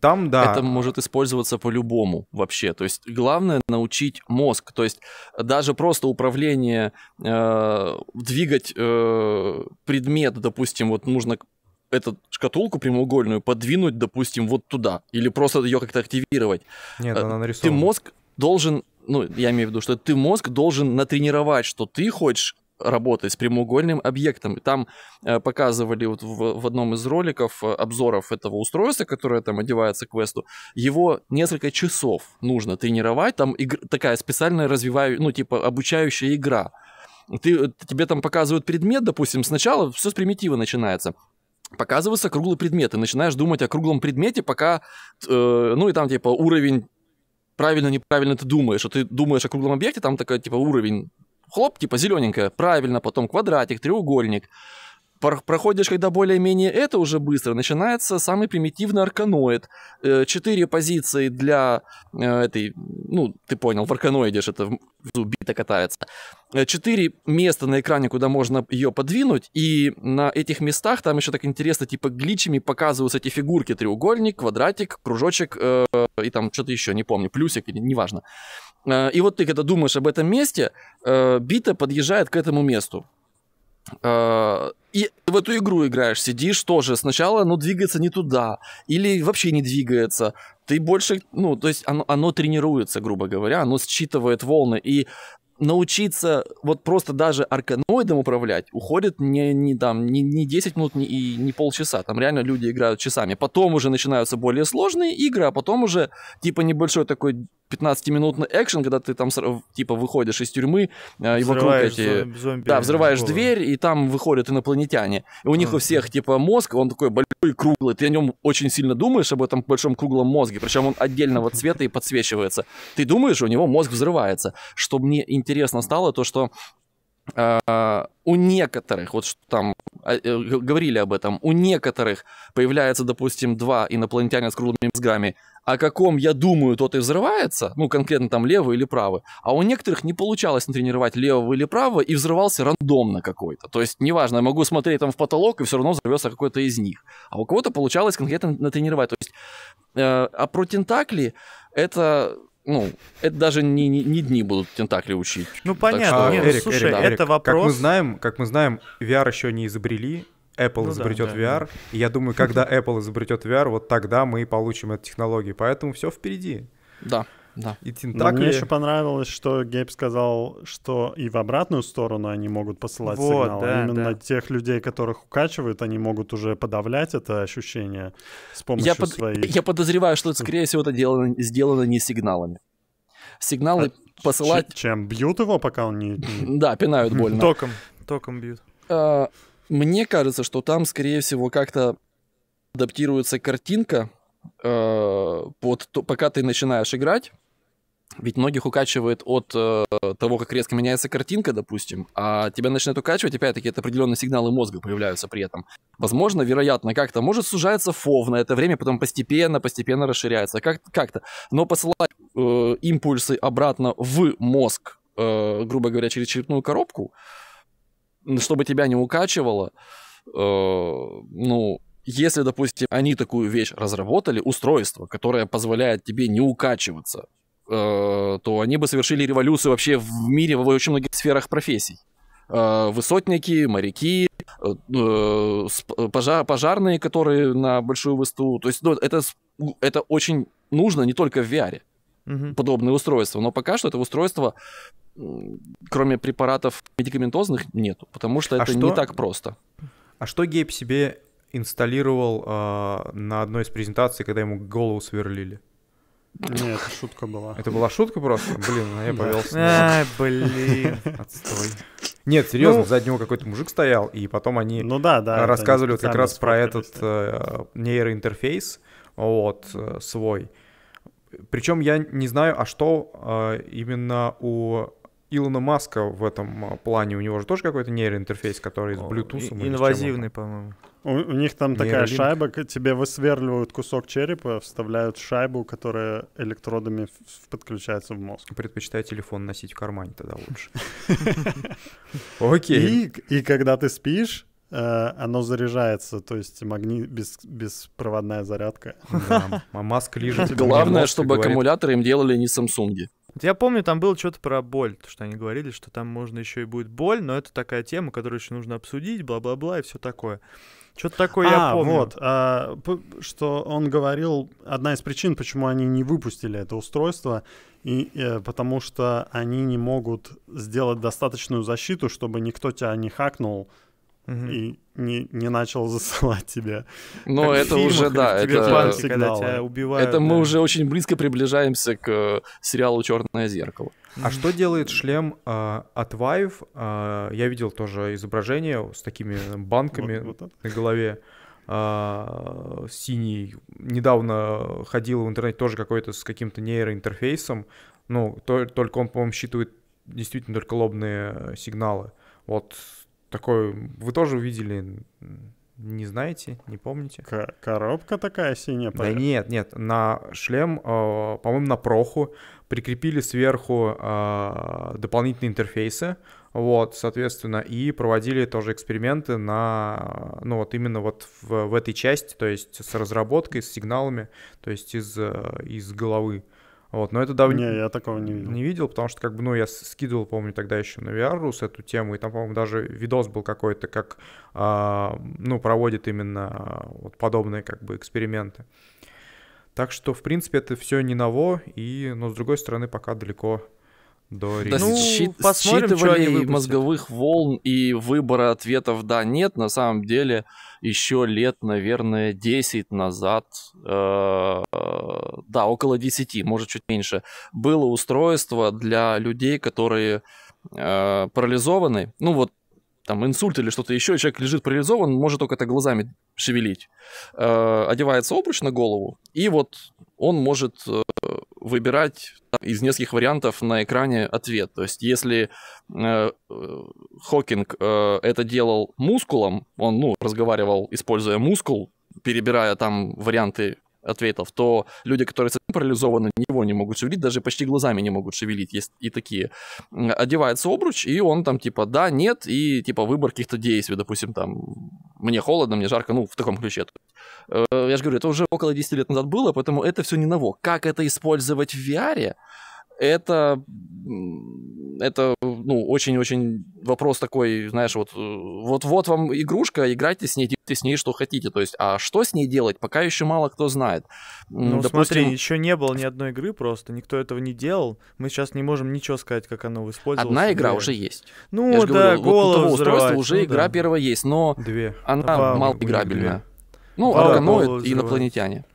там, да. Это может использоваться по-любому вообще. То есть главное научить мозг. То есть даже просто управление, э, двигать э, предмет, допустим, вот нужно эту шкатулку прямоугольную подвинуть, допустим, вот туда, или просто ее как-то активировать. Нет, э, она нарисована. Ты мозг должен, ну, я имею в виду, что ты мозг должен натренировать, что ты хочешь работать с прямоугольным объектом. И там э, показывали вот в, в одном из роликов э, обзоров этого устройства, которое там одевается к квесту, его несколько часов нужно тренировать. Там игр... такая специальная развивающая, ну, типа обучающая игра. Ты, э, тебе там показывают предмет, допустим, сначала все с примитива начинается показываются круглые предметы. Начинаешь думать о круглом предмете, пока, э, ну и там типа уровень правильно, неправильно ты думаешь. что а ты думаешь о круглом объекте, там такой типа уровень, хлоп, типа зелененькая, правильно, потом квадратик, треугольник. Проходишь, когда более-менее это уже быстро, начинается самый примитивный арканоид. Э, четыре позиции для э, этой, ну, ты понял, в арканоиде же это бита катается. Э, четыре места на экране, куда можно ее подвинуть, и на этих местах там еще так интересно, типа гличами показываются эти фигурки, треугольник, квадратик, кружочек и там что-то еще, не помню, плюсик или неважно. И вот ты, когда думаешь об этом месте, бита подъезжает к этому месту. Э, и в эту игру играешь, сидишь тоже. Сначала оно двигается не туда, или вообще не двигается. Ты больше, ну, то есть оно, оно тренируется, грубо говоря, оно считывает волны. И научиться вот просто даже арканоидом управлять уходит не, не, там, не, не 10 минут не, и не полчаса. Там реально люди играют часами. Потом уже начинаются более сложные игры, а потом уже типа небольшой такой 15-минутный экшен, когда ты там типа выходишь из тюрьмы э, и вокруг эти... Зомби, да, взрываешь голову. дверь, и там выходят инопланетяне. И у них у всех типа мозг, он такой большой, круглый. Ты о нем очень сильно думаешь, об этом большом круглом мозге. Причем он отдельного цвета и подсвечивается. Ты думаешь, у него мозг взрывается. Что мне интересно стало, то что а, у некоторых, вот что там а, э, говорили об этом, у некоторых появляется, допустим, два инопланетяне с круглыми мозгами, о каком я думаю, тот и взрывается, ну, конкретно там левый или правый, а у некоторых не получалось натренировать левого или правого, и взрывался рандомно какой-то. То есть, неважно, я могу смотреть там в потолок, и все равно взорвется какой-то из них. А у кого-то получалось конкретно натренировать. То есть, э, а про тентакли это ну, это даже не, не, не дни будут тентакли учить. Ну, понятно. что... Нет, Эрик, слушай, Эрик, это Эрик, вопрос... Как мы знаем, как мы знаем, VR еще не изобрели, Apple ну, изобретет да, VR. Да. И я думаю, *laughs* когда Apple изобретет VR, вот тогда мы и получим эту технологию. Поэтому все впереди. Да. Да. И тентакли. мне еще понравилось, что Гейб сказал, что и в обратную сторону они могут посылать вот, сигнал. Да, Именно да. тех людей, которых укачивают, они могут уже подавлять это ощущение с помощью я под... своих... Я подозреваю, что, скорее всего, это делано, сделано не сигналами. Сигналы а посылать... Чем? Бьют его, пока он не... *laughs* Да, пинают больно. Током. Током бьют. А, мне кажется, что там, скорее всего, как-то адаптируется картинка, а, под то, пока ты начинаешь играть, ведь многих укачивает от э, того, как резко меняется картинка, допустим, а тебя начинает укачивать, опять-таки, это определенные сигналы мозга появляются при этом. Возможно, вероятно, как-то, может, сужается фов на это время, потом постепенно, постепенно расширяется, а как- как-то. Но посылать э, импульсы обратно в мозг, э, грубо говоря, через черепную коробку, чтобы тебя не укачивало, э, ну, если, допустим, они такую вещь разработали, устройство, которое позволяет тебе не укачиваться, Э, то они бы совершили революцию вообще в мире в очень многих сферах профессий. Э, высотники, моряки, э, пожарные, которые на большую высоту. То есть ну, это, это очень нужно не только в VR угу. подобные устройства. Но пока что это устройство, кроме препаратов медикаментозных, нету, потому что а это что... не так просто. А что Гейб себе инсталлировал э, на одной из презентаций, когда ему голову сверлили? Нет, это шутка была. Это была шутка просто? Блин, ну я повелся. Ай, блин. Отстой. Нет, серьезно, ну, сзади него какой-то мужик стоял, и потом они ну, да, рассказывали как раз про этот э, нейроинтерфейс, вот, э, свой. Причем я не знаю, а что э, именно у Илона Маска в этом а, плане. У него же тоже какой-то нейроинтерфейс, который с Bluetooth. И- инвазивный, по-моему. У, у них там Нейролинк. такая шайба, тебе высверливают кусок черепа, вставляют шайбу, которая электродами подключается в мозг. Предпочитаю телефон носить в кармане тогда лучше. *laughs* Окей. И когда ты спишь, э, оно заряжается, то есть магни... без... беспроводная зарядка. Да, а маск лежит. Главное, чтобы аккумуляторы им делали не Samsung. Я помню, там было что-то про боль, то, что они говорили, что там можно еще и будет боль, но это такая тема, которую еще нужно обсудить, бла-бла-бла и все такое. Что-то такое а, я помню. Вот, а, что он говорил, одна из причин, почему они не выпустили это устройство, и, и э, потому что они не могут сделать достаточную защиту, чтобы никто тебя не хакнул, угу. и не, не начал засылать тебя. Ну, это фильмах, уже, да, это, банки, когда тебя убивают, это да. мы уже очень близко приближаемся к э, сериалу Черное зеркало. А что делает шлем э, от Vive? Э, я видел тоже изображение с такими банками вот, вот на голове. Э, синий. Недавно ходил в интернете тоже какой-то с каким-то нейроинтерфейсом. Ну, то, только он, по-моему, считывает действительно только лобные сигналы. Вот такой, вы тоже увидели, не знаете, не помните? К- коробка такая синяя? Да нет, нет, на шлем, э, по-моему, на проху прикрепили сверху э, дополнительные интерфейсы, вот, соответственно, и проводили тоже эксперименты на, ну вот именно вот в, в этой части, то есть с разработкой, с сигналами, то есть из, э, из головы. Вот, но это давно... Не, я такого не видел. Не видел, потому что, как бы, ну, я скидывал, помню, тогда еще на VR-рус эту тему, и там, по-моему, даже видос был какой-то, как, э, ну, проводит именно а, вот подобные, как бы, эксперименты. Так что, в принципе, это все не ново, и, но, с другой стороны, пока далеко до да, ну, щит, посмотрим, мозговых волн и выбора ответов да-нет, на самом деле еще лет, наверное, 10 назад, э, э, да, около 10, может чуть меньше, было устройство для людей, которые э, парализованы, ну вот там инсульт или что-то еще, человек лежит парализован, может только это глазами шевелить. Э, одевается обруч на голову, и вот он может э, выбирать из нескольких вариантов на экране ответ. То есть, если э, э, Хокинг это делал мускулом, он, ну, разговаривал, используя мускул, перебирая там варианты ответов, то люди, которые совсем парализованы, его не могут шевелить, даже почти глазами не могут шевелить, есть и такие. Одевается обруч, и он там типа да, нет, и типа выбор каких-то действий, допустим, там мне холодно, мне жарко, ну, в таком ключе. Э, я же говорю, это уже около 10 лет назад было, поэтому это все не ново. Как это использовать в VR, это, это ну, очень-очень вопрос такой, знаешь, вот, э, вот, вот вам игрушка, играйте с ней, делайте с ней что хотите. То есть, а что с ней делать, пока еще мало кто знает. Ну, Допустим... смотри, еще не было ни одной игры просто, никто этого не делал. Мы сейчас не можем ничего сказать, как оно использовалось. Одна игра уже есть. Ну, Я да, говорю, голову вот взрывать, уже ну, игра да. первая есть, но Две. она Вам малоиграбельная. Ну, Арканоид и инопланетяне. Взрывать.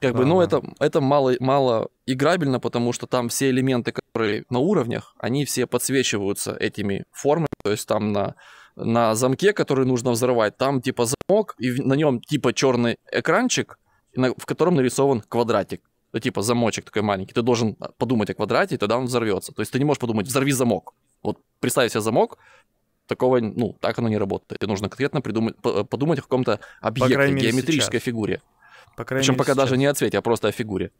Как бы, ну, ага. ну, это, это мало, мало играбельно, потому что там все элементы, которые на уровнях, они все подсвечиваются этими формами. То есть там на, на замке, который нужно взрывать, там типа замок, и на нем типа черный экранчик, на, в котором нарисован квадратик. Ну, типа замочек такой маленький. Ты должен подумать о квадрате, и тогда он взорвется. То есть ты не можешь подумать, взорви замок. Вот представь себе замок, такого, ну, так оно не работает. Тебе нужно конкретно придумать, подумать о каком-то объекте, геометрической сейчас. фигуре. По крайней Причем мере, пока сейчас. даже не о цвете, а просто о фигуре.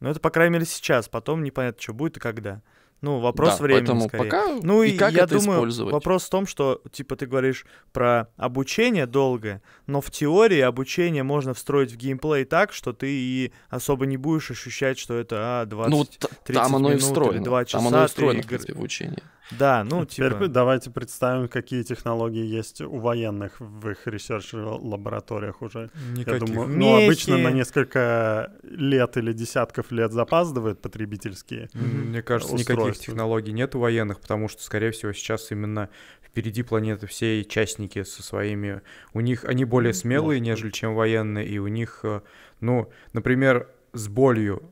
Ну это, по крайней мере, сейчас. Потом непонятно, что будет и когда. Ну, вопрос да, времени поэтому скорее. Пока ну и, и как я это думаю, использовать? вопрос в том, что типа ты говоришь про обучение долгое, но в теории обучение можно встроить в геймплей так, что ты и особо не будешь ощущать, что это а 20 ну, 30 там оно минут и встроено. или 2 часа. Там оно и встроено, игр... кстати, обучение. Да, ну типа... Теперь давайте представим, какие технологии есть у военных в их ресерч-лабораториях уже. Никаких. Я думаю, ну обычно на несколько лет или десятков лет запаздывают потребительские м-м. Мне кажется, устройства. никаких этих технологий нет военных, потому что, скорее всего, сейчас именно впереди планеты всей частники со своими... У них они более смелые, нежели чем военные, и у них, э, ну, например, с болью,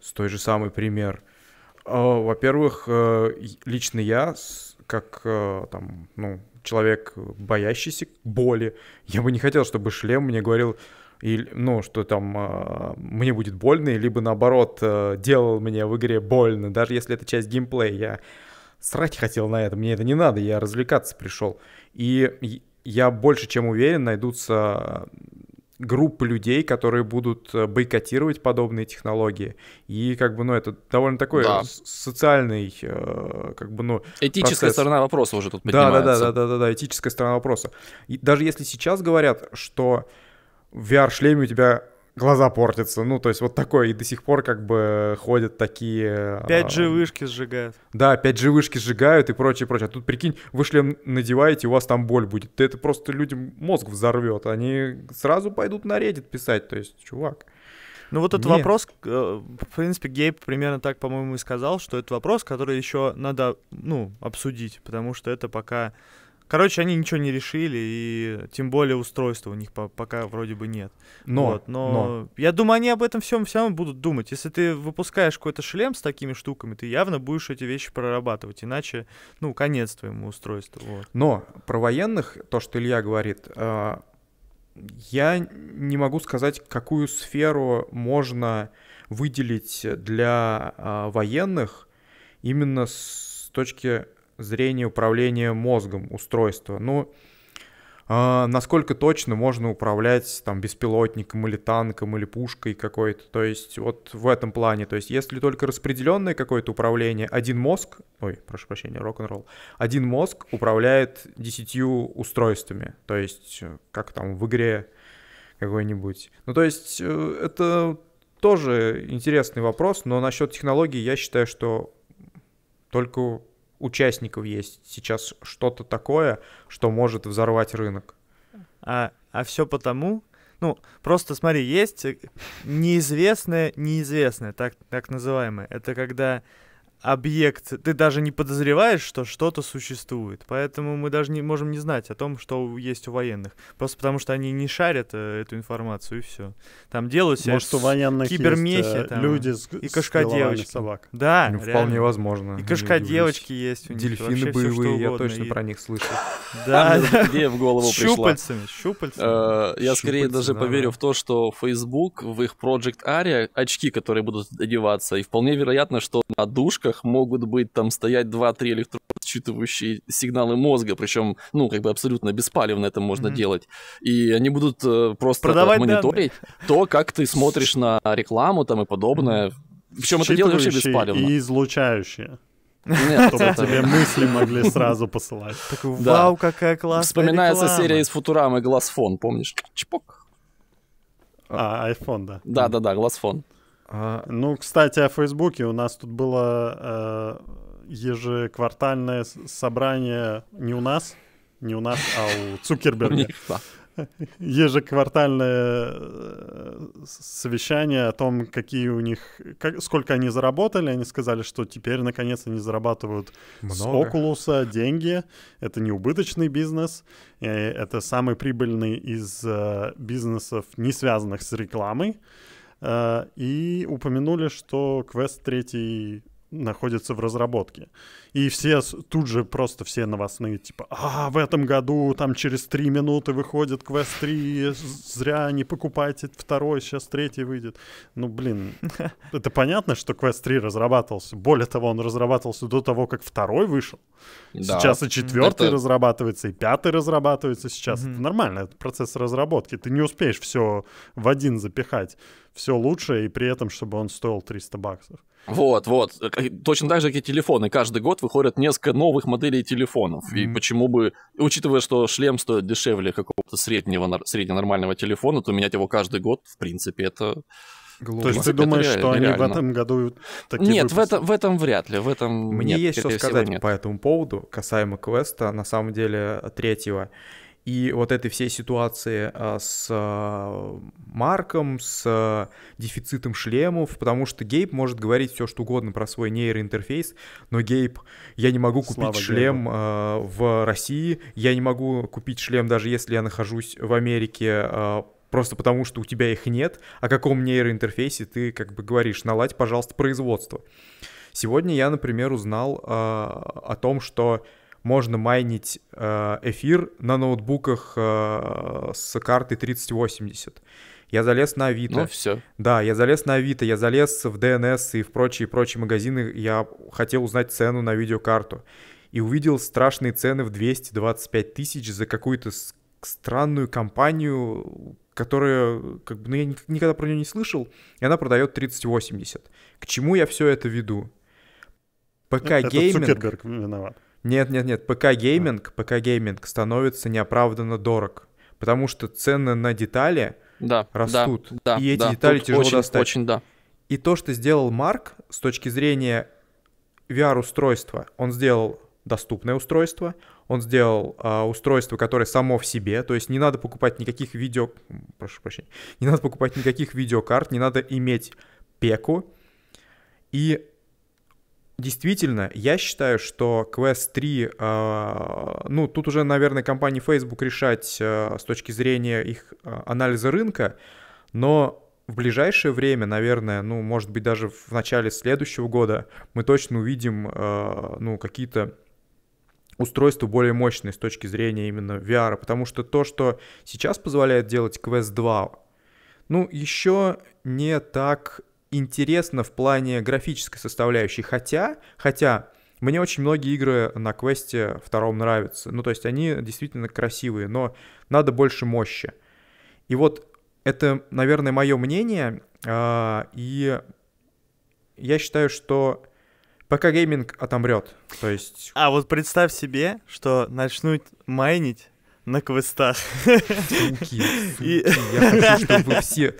с той же самой пример. Э, во-первых, э, лично я, как там, ну, человек, боящийся боли, я бы не хотел, чтобы шлем мне говорил, и, ну, что там э, мне будет больно, либо наоборот э, делал мне в игре больно, даже если это часть геймплея, я срать хотел на это, мне это не надо, я развлекаться пришел. И я больше чем уверен, найдутся группы людей, которые будут э, бойкотировать подобные технологии. И как бы, ну, это довольно такой да. социальный, э, как бы, ну... Этическая процесс. сторона вопроса уже тут Да, да, да, да, да, да, да, этическая сторона вопроса. И даже если сейчас говорят, что в VR-шлеме у тебя глаза портятся. Ну, то есть вот такое. И до сих пор как бы ходят такие... 5G а, вышки сжигают. Да, 5G вышки сжигают и прочее, прочее. А тут, прикинь, вы шлем надеваете, у вас там боль будет. Да это просто людям мозг взорвет. Они сразу пойдут на Reddit писать. То есть, чувак... Ну вот этот Нет. вопрос, э, в принципе, Гейб примерно так, по-моему, и сказал, что это вопрос, который еще надо, ну, обсудить, потому что это пока Короче, они ничего не решили, и тем более устройства у них по пока вроде бы нет. Но, вот, но, но я думаю, они об этом всем всем будут думать. Если ты выпускаешь какой-то шлем с такими штуками, ты явно будешь эти вещи прорабатывать, иначе, ну, конец твоему устройству. Вот. Но про военных, то, что Илья говорит, э, я не могу сказать, какую сферу можно выделить для э, военных именно с точки зрение, управление, мозгом устройство. Ну, э, насколько точно можно управлять там беспилотником или танком или пушкой какой-то. То есть вот в этом плане. То есть если только распределенное какое-то управление, один мозг, ой, прошу прощения, рок-н-ролл, один мозг управляет десятью устройствами. То есть э, как там в игре какой-нибудь. Ну, то есть э, это тоже интересный вопрос, но насчет технологий я считаю, что только участников есть сейчас что-то такое, что может взорвать рынок. А, а все потому, ну, просто смотри, есть э, неизвестное, неизвестное, так, так называемое. Это когда объект, ты даже не подозреваешь, что что-то существует. Поэтому мы даже не можем не знать о том, что есть у военных. Просто потому что они не шарят э, эту информацию и все. Там делают себе Может, у военных кибермехи есть, э, там, люди с, и кошка девочки. собак. Да, ну, реально. вполне возможно. И кошка девочки есть у них. Дельфины боевые, я точно про них слышал. *laughs* Да, где в голову пришла. Щупальцами, щупальцами. Э, я скорее даже поверю в то, что Facebook в их Project Aria очки, которые будут одеваться, и вполне вероятно, что на душка ушах могут быть, там, стоять два-три электрона, считывающие сигналы мозга, причем, ну, как бы абсолютно беспалевно это можно mm-hmm. делать. И они будут э, просто Продавать мониторить данные. то, как ты смотришь на рекламу там и подобное. Mm-hmm. Причем это дело вообще беспалевно. И излучающие. Нет, чтобы тебе мысли могли *laughs* сразу посылать. Так, вау, какая классная Вспоминается серия из Футурамы «Глазфон», помнишь? Чпок. А, iPhone, да. Да-да-да, «Глазфон». Да, ну, кстати, о Фейсбуке. У нас тут было э, ежеквартальное собрание не у нас, не у нас, а у *laughs* Цукерберга. Ежеквартальное э, совещание о том, какие у них, как, сколько они заработали. Они сказали, что теперь, наконец, они зарабатывают Много. с Окулуса деньги. Это не убыточный бизнес. Это самый прибыльный из э, бизнесов, не связанных с рекламой. Э, и упомянули, что квест третий находится в разработке. И все тут же просто все новостные, типа, а, в этом году там через три минуты выходит квест 3, зря не покупайте второй, сейчас третий выйдет. Ну, блин, *laughs* это понятно, что квест 3 разрабатывался. Более того, он разрабатывался до того, как второй вышел. Да. Сейчас и четвертый это... разрабатывается, и пятый разрабатывается сейчас. Mm-hmm. Это нормально, это процесс разработки. Ты не успеешь все в один запихать, все лучшее, и при этом, чтобы он стоил 300 баксов. Вот, вот. Э, точно так же, как и телефоны. Каждый год выходят несколько новых моделей телефонов. Mm-hmm. И почему бы, учитывая, что шлем стоит дешевле какого-то среднего, средненормального телефона, то менять его каждый год, в принципе, это... Глупо. То есть ты думаешь, реально, что они в этом году такие Нет, в, это, в этом вряд ли. В этом Мне нет, есть что сказать нет. по этому поводу, касаемо квеста, на самом деле, третьего и вот этой всей ситуации а, с а, Марком, с дефицитом шлемов, потому что Гейб может говорить все, что угодно про свой нейроинтерфейс, но Гейб, я не могу купить Слава шлем Гейбу. А, в России, я не могу купить шлем, даже если я нахожусь в Америке просто потому, что у тебя их нет, о каком нейроинтерфейсе ты как бы говоришь, наладь, пожалуйста, производство. Сегодня я, например, узнал э, о том, что можно майнить э, эфир на ноутбуках э, с карты 3080. Я залез на Авито. Ну, все. Да, я залез на Авито, я залез в DNS и в прочие-прочие магазины. Я хотел узнать цену на видеокарту. И увидел страшные цены в 225 тысяч за какую-то странную компанию, которая, как бы, ну, я никогда про нее не слышал, и она продает 3080. К чему я все это веду? ПК-гейминг... Это Цукерберг виноват. Нет, нет, нет, ПК гейминг, а. ПК гейминг становится неоправданно дорог, потому что цены на детали да, растут, да, и эти да. детали тяжело очень, достать. Очень, да. И то, что сделал Марк с точки зрения VR-устройства, он сделал доступное устройство, он сделал а, устройство, которое само в себе, то есть не надо покупать никаких видео, прошу прощения, не надо покупать никаких видеокарт, не надо иметь пеку, и Действительно, я считаю, что Quest 3, э, а, ну, тут уже, наверное, компании Facebook решать э, с точки зрения их э, анализа рынка, но в ближайшее время, наверное, ну, может быть, даже в начале следующего года мы точно увидим, э, ну, какие-то устройства более мощные с точки зрения именно VR, потому что то, что сейчас позволяет делать Quest 2, ну, еще не так интересно в плане графической составляющей. Хотя, хотя мне очень многие игры на квесте втором нравятся. Ну, то есть они действительно красивые, но надо больше мощи. И вот это, наверное, мое мнение. А, и я считаю, что пока гейминг отомрет. То есть... А вот представь себе, что начнут майнить на квестах. Суки, *laughs* суки. Я хочу, чтобы вы все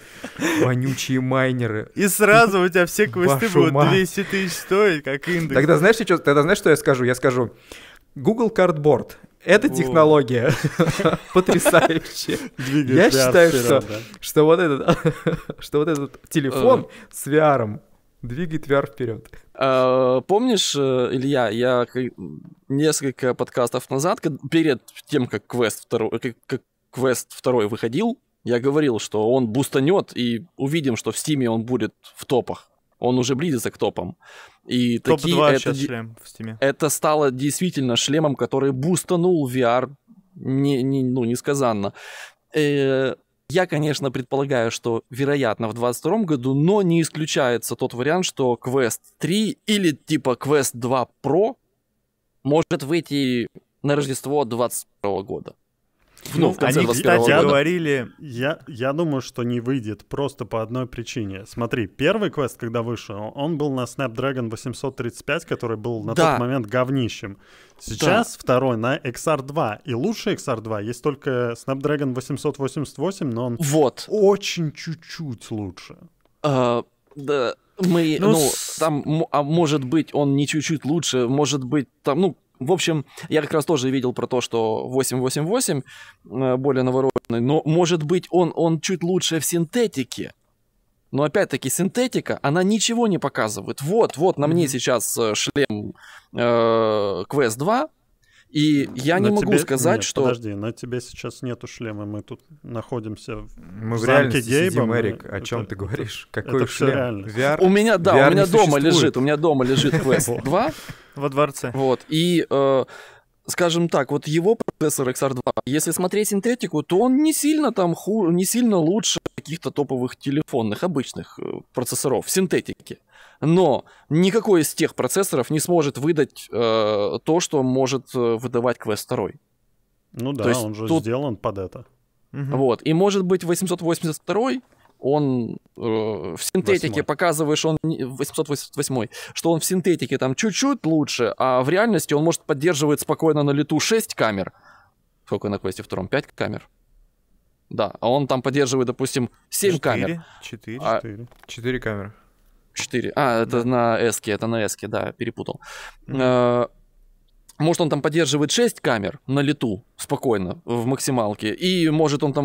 вонючие майнеры. И сразу у тебя все квесты будут мать. 200 тысяч стоить, как индекс. Тогда знаешь, что, тогда знаешь, что я скажу? Я скажу, Google Cardboard это О. технология *laughs* потрясающая. Я считаю, что, что, вот этот, *laughs* что вот этот телефон с VR двигает VR вперед. Э, помнишь, э, Илья, я несколько подкастов назад, перед тем, как квест второй, как квест второй выходил, я говорил, что он бустанет, и увидим, что в Стиме он будет в топах. Он уже близится к топам. И Топ такие, 2 это, шлем в Steam. это стало действительно шлемом, который бустанул VR не, не, ну, несказанно. Э, я, конечно, предполагаю, что, вероятно, в 22 году, но не исключается тот вариант, что Quest 3 или типа Quest 2 Pro может выйти на Рождество 21 года. Ну, ну они, кстати, года. говорили... Я, я думаю, что не выйдет просто по одной причине. Смотри, первый квест, когда вышел, он был на Snapdragon 835, который был на да. тот момент говнищем. Сейчас да. второй на XR2. И лучший XR2 есть только Snapdragon 888, но он вот. очень чуть-чуть лучше. А, да мы, ну, ну с... там, а может быть, он не чуть-чуть лучше, может быть, там, ну, в общем, я как раз тоже видел про то, что 888 э, более навороченный, но, может быть, он, он чуть лучше в синтетике. Но опять-таки синтетика, она ничего не показывает. Вот, вот на мне сейчас э, шлем э, Quest 2, и я на не могу тебе... сказать, нет, что... Подожди, на тебе сейчас нету шлема, мы тут находимся в Мы в реальности Гейба, сидим, Эрик, мы... о чем это, ты говоришь? Какой это шлем? VR? У меня, да, VR у меня дома существует. лежит, у меня дома лежит Quest 2, *laughs* во дворце. Вот. И э, скажем так, вот его процессор XR2, если смотреть синтетику, то он не сильно там ху... не сильно лучше каких-то топовых телефонных обычных э, процессоров синтетики. Но никакой из тех процессоров не сможет выдать э, то, что может э, выдавать Quest 2. Ну да, он же тут... сделан под это. Угу. Вот. И может быть 882 он э, в синтетике 8. показываешь, он 888, что он в синтетике там чуть-чуть лучше, а в реальности он может поддерживает спокойно на лету 6 камер. Сколько на квесте втором? 5 камер. Да, а он там поддерживает, допустим, 7 4, камер. 4, 4, а... 4 камеры. 4. А, это да. на S, это на S, да, перепутал. Mm-hmm. может, он там поддерживает 6 камер на лету спокойно в максималке, и может он там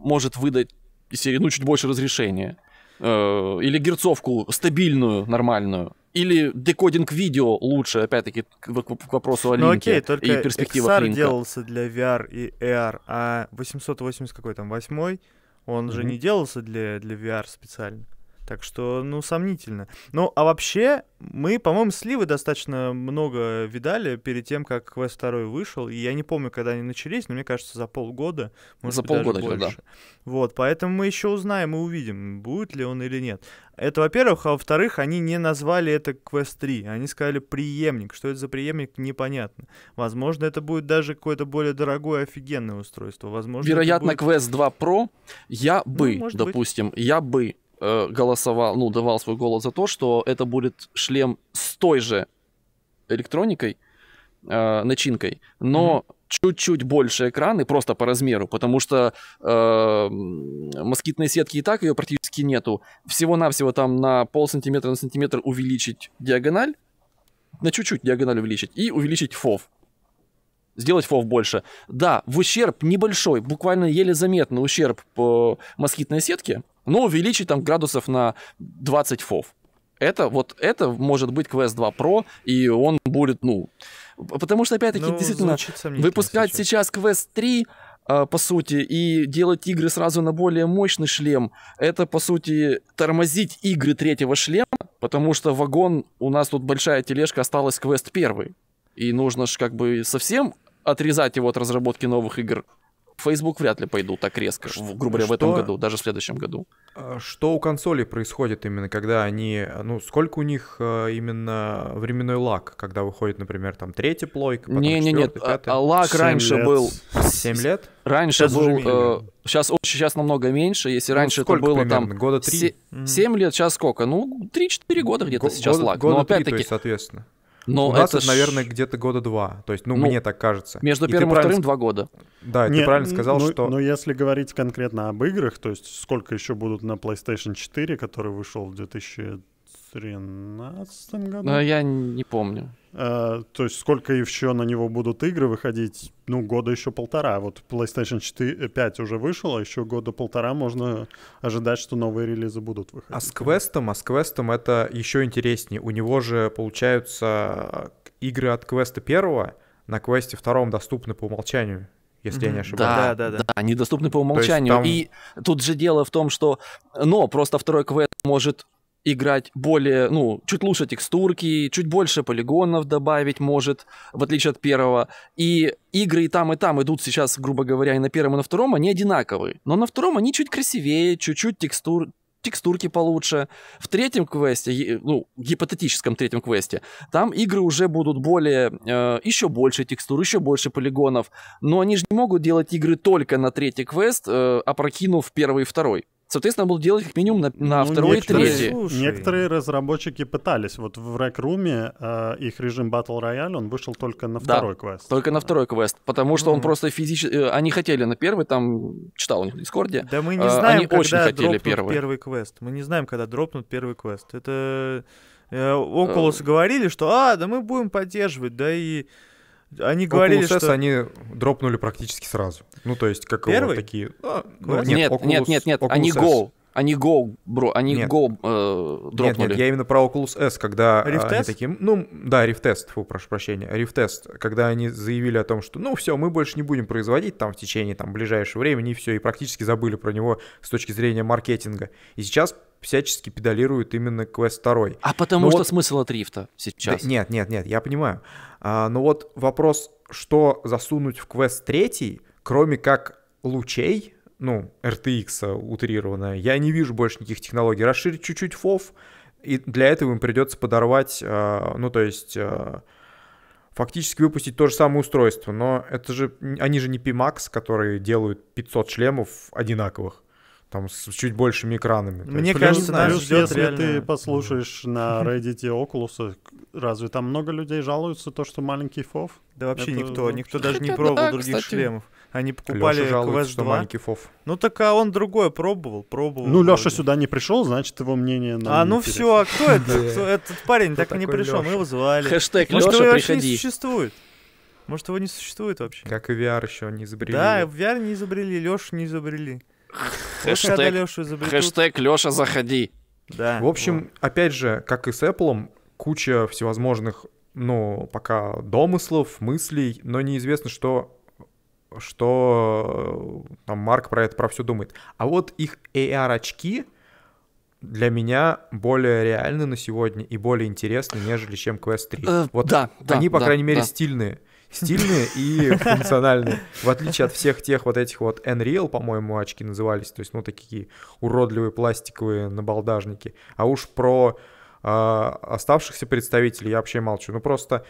может выдать серии, ну, чуть больше разрешения. Э, или герцовку стабильную, нормальную. Или декодинг видео лучше, опять-таки, к вопросу о ну, линке ну, окей, только и перспективах XR линка. делался для VR и AR, а 880 какой там, 8 он mm-hmm. же не делался для, для VR специально. Так что, ну, сомнительно. Ну, а вообще, мы, по-моему, сливы достаточно много видали перед тем, как квест 2 вышел. И я не помню, когда они начались, но мне кажется, за полгода. Может, за быть, полгода даже больше. Да. Вот, поэтому мы еще узнаем и увидим, будет ли он или нет. Это, во-первых, а во-вторых, они не назвали это квест 3. Они сказали преемник. Что это за преемник, непонятно. Возможно, это будет даже какое-то более дорогое, офигенное устройство. Возможно, Вероятно, будет... квест 2 Pro я бы, ну, допустим, быть. я бы Э, голосовал, ну, давал свой голос за то, что это будет шлем с той же электроникой, э, начинкой, но mm-hmm. чуть-чуть больше экраны просто по размеру, потому что э, москитные сетки и так ее практически нету. Всего-навсего там на пол сантиметра на сантиметр увеличить диагональ, на чуть-чуть диагональ увеличить и увеличить фов сделать фов больше. Да, в ущерб небольшой, буквально еле заметный ущерб по москитной сетке, но увеличить там градусов на 20 фов. Это вот это может быть Quest 2 Pro, и он будет, ну... Потому что, опять-таки, ну, действительно, выпускать сейчас Quest 3 а, по сути, и делать игры сразу на более мощный шлем, это, по сути, тормозить игры третьего шлема, потому что вагон, у нас тут большая тележка, осталась квест первый. И нужно же как бы совсем отрезать его от разработки новых игр. Facebook вряд ли пойдут так резко, грубо говоря, что, в этом году, даже в следующем году. А, что у консолей происходит именно, когда они, а, ну, сколько у них а, именно временной лаг, когда выходит, например, там третий плойка, потом не, не, нет, пятый? А, лаг раньше лет. был... семь лет? Раньше сейчас был... Э, сейчас, сейчас намного меньше, если ну, раньше это было примерно? там... года три, семь лет, сейчас сколько? Ну, три-четыре года где-то Го- сейчас года, лаг. Года Но опять-таки... соответственно. Но у нас это, ж... наверное, где-то года два. То есть, ну, ну мне так кажется. Между и первым и вторым два года. Да, Нет, ты правильно сказал, ну, что... Но ну, если говорить конкретно об играх, то есть сколько еще будут на PlayStation 4, который вышел в 2000 2013 году. Но я не помню. А, то есть сколько еще на него будут игры выходить? Ну, года еще полтора. Вот PlayStation 4, 5 э, уже вышел, а еще года полтора можно ожидать, что новые релизы будут выходить. А с квестом, а с квестом это еще интереснее. У него же получаются э, игры от квеста первого на квесте втором доступны по умолчанию если я не ошибаюсь. Да, да, да. да они доступны по умолчанию. Там... И тут же дело в том, что, но просто второй квест может играть более, ну, чуть лучше текстурки, чуть больше полигонов добавить может, в отличие от первого. И игры и там, и там идут сейчас, грубо говоря, и на первом, и на втором, они одинаковые. Но на втором они чуть красивее, чуть-чуть текстур, текстурки получше. В третьем квесте, ну, гипотетическом третьем квесте, там игры уже будут более, э, еще больше текстур, еще больше полигонов. Но они же не могут делать игры только на третий квест, э, опрокинув первый и второй. Соответственно, он был делать как минимум на, на ну, второй и третий. Некоторые разработчики пытались. Вот в Rec Room э, их режим Battle Royale, он вышел только на второй да, квест. только на второй квест. Потому что mm-hmm. он просто физически... Э, они хотели на первый, там, читал у них в Дискорде. Да мы не э, знаем, они когда очень хотели первый. первый квест. Мы не знаем, когда дропнут первый квест. Это... Окулус э, говорили, что «А, да мы будем поддерживать», да и они говорили, Oculus S что... они дропнули практически сразу. Ну, то есть, как вот такие... А, ну, нет, нет, нет, нет, нет, нет. они Go. Они Go, бро, они нет. Go э, дропнули. Нет, нет, я именно про Oculus S, когда Rift они такие, ну, да, Rift Test, фу, прошу прощения, Rift Test, когда они заявили о том, что, ну, все, мы больше не будем производить там в течение там ближайшего времени, и все, и практически забыли про него с точки зрения маркетинга. И сейчас всячески педалируют именно Quest 2. А потому но что вот... смысл от рифта сейчас. Да, нет, нет, нет, я понимаю. А, но вот вопрос, что засунуть в Quest 3, кроме как лучей, ну, RTX утрированно, я не вижу больше никаких технологий. Расширить чуть-чуть FOV, и для этого им придется подорвать, э, ну, то есть э, фактически выпустить то же самое устройство, но это же, они же не PMAX, которые делают 500 шлемов одинаковых там с чуть большими экранами. Мне есть, кажется, знаю, плюс, если реально... ты послушаешь на *laughs* Reddit и Oculus, разве там много людей жалуются то, что маленький фов? Да вообще это... никто, никто даже не *laughs* пробовал других шлемов. Они покупали Леша жалуется, Quest 2. маленький фов. Ну так а он другое пробовал, пробовал. Ну, Леша вроде. сюда не пришел, значит, его мнение на. А, ну все, а кто это? *laughs* Этот парень так и не пришел, мы Лёша? его звали. Хэштег Может, Леша, вообще не приходи. существует? Может, его не существует вообще? Как и VR еще не изобрели. Да, VR не изобрели, Лешу не изобрели. Хэштег, Лешу изобретут. хэштег Леша, заходи. Да. В общем, опять же, как и с Apple, куча всевозможных, ну, пока домыслов, мыслей, но неизвестно, что что э, там Марк про это про все думает. А вот их AR-очки для меня более реальны на сегодня и более интересны, нежели чем Quest 3. Э, вот да, они, да, по да, крайней мере, да. стильные. Стильные и *laughs* функциональные. В отличие от всех тех вот этих вот Unreal, по-моему, очки назывались. То есть, ну, такие уродливые пластиковые набалдажники. А уж про э, оставшихся представителей я вообще молчу. Ну, просто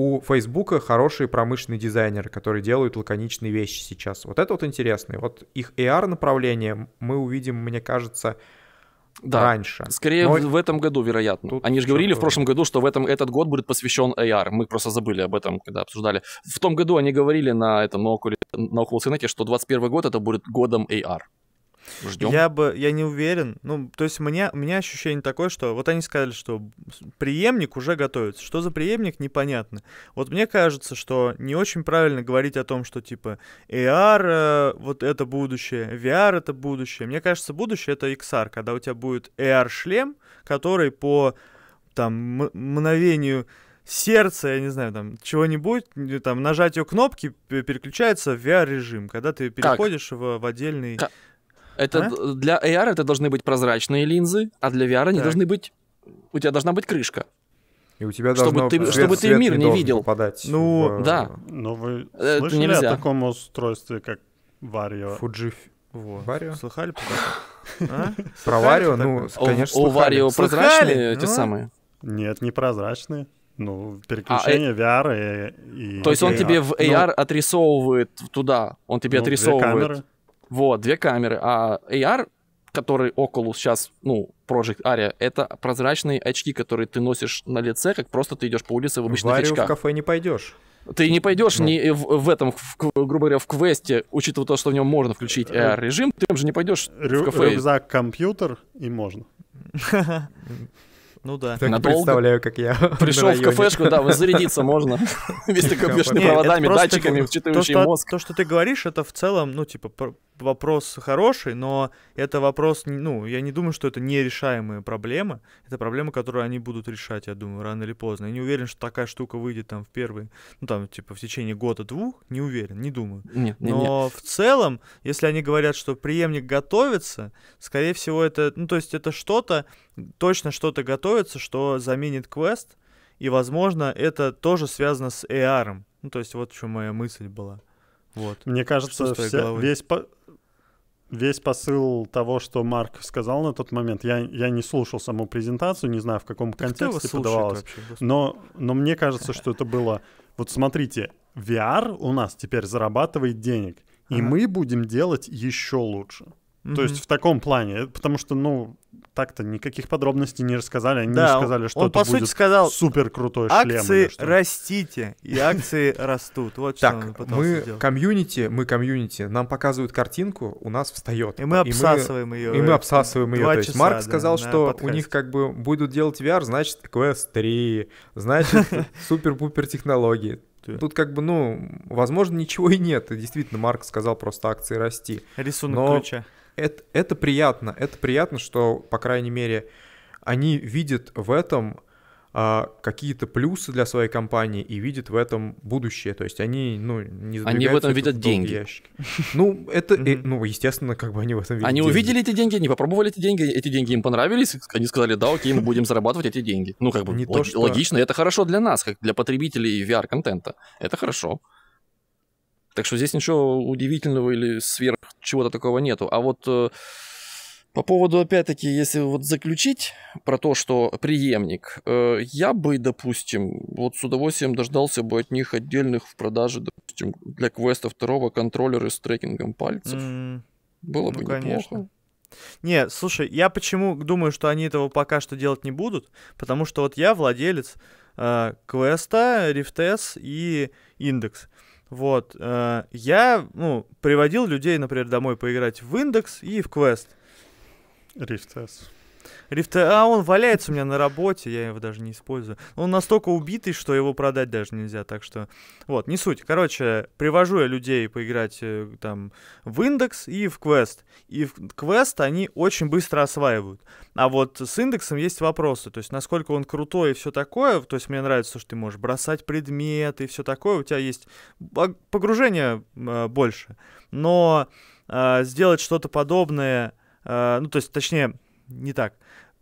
у Фейсбука хорошие промышленные дизайнеры, которые делают лаконичные вещи сейчас. Вот это вот интересно. И вот их AR направление мы увидим, мне кажется, да. раньше. Скорее Но... в этом году, вероятно. Тут Они же говорили в прошлом году, что в этом этот год будет посвящен AR. Мы просто забыли об этом, когда обсуждали. В том году они говорили на этом на Oculus, на Oculus Connect, что 21 год это будет годом AR. Ждем. Я бы, я не уверен. Ну, то есть мне, у меня ощущение такое, что вот они сказали, что преемник уже готовится. Что за преемник, непонятно. Вот мне кажется, что не очень правильно говорить о том, что типа AR э, вот это будущее, VR это будущее. Мне кажется, будущее это XR, когда у тебя будет AR-шлем, который по там мгновению сердце, я не знаю, там чего-нибудь, там нажатию кнопки переключается в VR-режим, когда ты переходишь как? в, в отдельный... Как? Это а? для AR это должны быть прозрачные линзы, а для VR они так. должны быть. У тебя должна быть крышка. И у тебя чтобы ты, свет, чтобы ты мир не, не видел. Попадать ну, в... Э, да. Но ну, вы это слышали нельзя. о таком устройстве, как Варио? Фуджи. Вот. Варио? Слыхали *laughs* а? Про Варио? Ну, конечно, У Варио прозрачные эти а? самые? Нет, не прозрачные. Ну, переключение а, э, VR и, и... То есть он тебе в ну, AR отрисовывает туда, он тебе ну, отрисовывает... Вот, две камеры. А AR, который Oculus сейчас, ну, Project Aria, это прозрачные очки, которые ты носишь на лице, как просто ты идешь по улице в обычных в очках. в кафе не пойдешь. Ты не пойдешь ну. не в, в этом, в, грубо говоря, в квесте, учитывая то, что в нем можно включить э, AR-режим, ты же не пойдешь Рю- в кафе. Рюкзак, компьютер и можно. *laughs* Ну да. Так Надолго. представляю, как я *laughs* Пришел в кафешку, да, зарядиться можно. Весь такой бешеными проводами, датчиками, вчитывающий мозг. То, что ты говоришь, это в целом, ну, типа, вопрос хороший, но это вопрос, ну, я не думаю, что это нерешаемые проблемы. Это проблемы, которые они будут решать, я думаю, рано или поздно. Я не уверен, что такая штука выйдет там в первый, ну, там, типа, в течение года-двух, не уверен, не думаю. Нет, но нет. в целом, если они говорят, что преемник готовится, скорее всего, это, ну, то есть это что-то, точно что-то готовится, готовится, что заменит квест, и, возможно, это тоже связано с AR. Ну, то есть вот в чем моя мысль была. Вот. Мне кажется, вся, весь, по, весь посыл того, что Марк сказал на тот момент, я, я не слушал саму презентацию, не знаю, в каком да контексте подавалось, вообще, но, но мне кажется, что это было... Вот смотрите, VR у нас теперь зарабатывает денег, и ага. мы будем делать еще лучше. Mm-hmm. То есть в таком плане, э, потому что, ну, так-то никаких подробностей не рассказали, они да, не сказали, что он, это по будет сказал, супер крутой шлем. Акции растите, и акции растут. Вот так, что мы сделать. комьюнити, мы комьюнити, нам показывают картинку, у нас встает. И мы обсасываем ее. И мы э, обсасываем ее. То есть Марк сказал, что у них как бы будут делать VR, значит, Quest 3, значит, *laughs* супер-пупер технологии. Тут как бы, ну, возможно, ничего и нет. И Действительно, Марк сказал просто акции расти. Рисунок Но... ключа это, это приятно. Это приятно, что, по крайней мере, они видят в этом а, какие-то плюсы для своей компании и видят в этом будущее. То есть они, ну, не Они в этом видят деньги. Ящик. Ну, это, э, ну, естественно, как бы они в этом видят Они увидели эти деньги, они попробовали эти деньги, эти деньги им понравились, они сказали, да, окей, мы будем зарабатывать эти деньги. Ну, как бы логично, это хорошо для нас, как для потребителей VR-контента. Это хорошо. Так что здесь ничего удивительного или сверх чего-то такого нету. А вот э, по поводу, опять-таки, если вот заключить про то, что преемник, э, я бы, допустим, вот с удовольствием дождался бы от них отдельных в продаже, допустим, для квеста второго контроллеры с трекингом пальцев. Mm. Было ну, бы неплохо. Конечно. Не, слушай, я почему думаю, что они этого пока что делать не будут, потому что вот я владелец э, квеста, рифтес и индекс. Э, вот. Э, я, ну, приводил людей, например, домой поиграть в индекс и в квест. Рифтес. Рифт, а он валяется у меня на работе, я его даже не использую. Он настолько убитый, что его продать даже нельзя, так что... Вот, не суть. Короче, привожу я людей поиграть э, там в индекс и в квест. И в квест они очень быстро осваивают. А вот с индексом есть вопросы, то есть насколько он крутой и все такое. То есть мне нравится, что ты можешь бросать предметы и все такое. У тебя есть а, погружение а, больше. Но а, сделать что-то подобное, ну то есть точнее не так,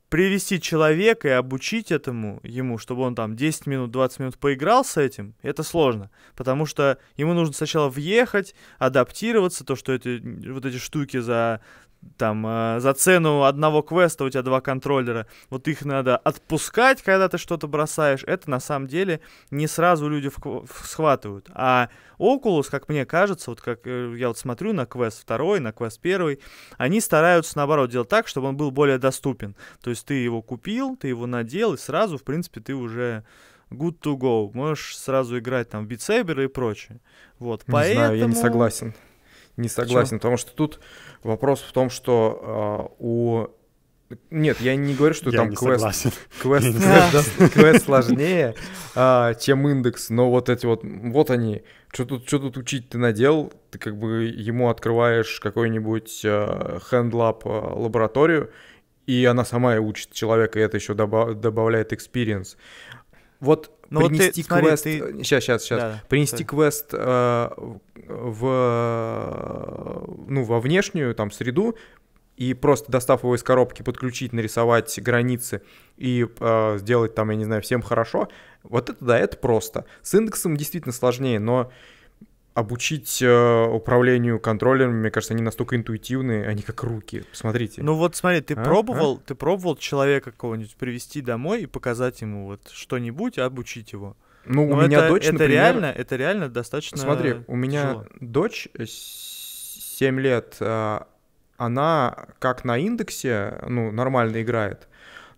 привести человека и обучить этому ему, чтобы он там 10 минут, 20 минут поиграл с этим, это сложно. Потому что ему нужно сначала въехать, адаптироваться, то, что эти, вот эти штуки за там э, за цену одного квеста у тебя два контроллера, вот их надо отпускать, когда ты что-то бросаешь, это на самом деле не сразу люди в, в, схватывают. А Oculus, как мне кажется, вот как э, я вот смотрю на квест второй, на квест первый, они стараются наоборот делать так, чтобы он был более доступен. То есть ты его купил, ты его надел, и сразу, в принципе, ты уже good to go. Можешь сразу играть там в Beat Saber и прочее. Вот, не поэтому... знаю, я не согласен не согласен, Почему? потому что тут вопрос в том, что э, у нет, я не говорю, что я там квест, согласен. *laughs* квест, квест, *laughs* квест сложнее, а, чем индекс, но вот эти вот, вот они, что тут, что тут учить ты надел, ты как бы ему открываешь какой-нибудь а, хендлаб а, а, лабораторию, и она сама и учит человека, и это еще добав, добавляет experience. Вот ну, принести вот ты, квест. Смотри, ты... Сейчас, сейчас, сейчас. Да, принести Sorry. квест э, в э, ну во внешнюю там среду и просто достав его из коробки подключить, нарисовать границы и э, сделать там, я не знаю, всем хорошо. Вот это да, это просто. С индексом действительно сложнее, но обучить э, управлению контроллером, мне кажется, они настолько интуитивные, они как руки. Посмотрите. Ну вот смотри, ты а? пробовал, а? ты пробовал человека какого-нибудь привести домой и показать ему вот что-нибудь, обучить его. Ну, Но у ну, меня это, дочь, это например... реально, это реально достаточно. Смотри, у меня тяжело. дочь 7 э, лет, э, она как на индексе, ну, нормально играет.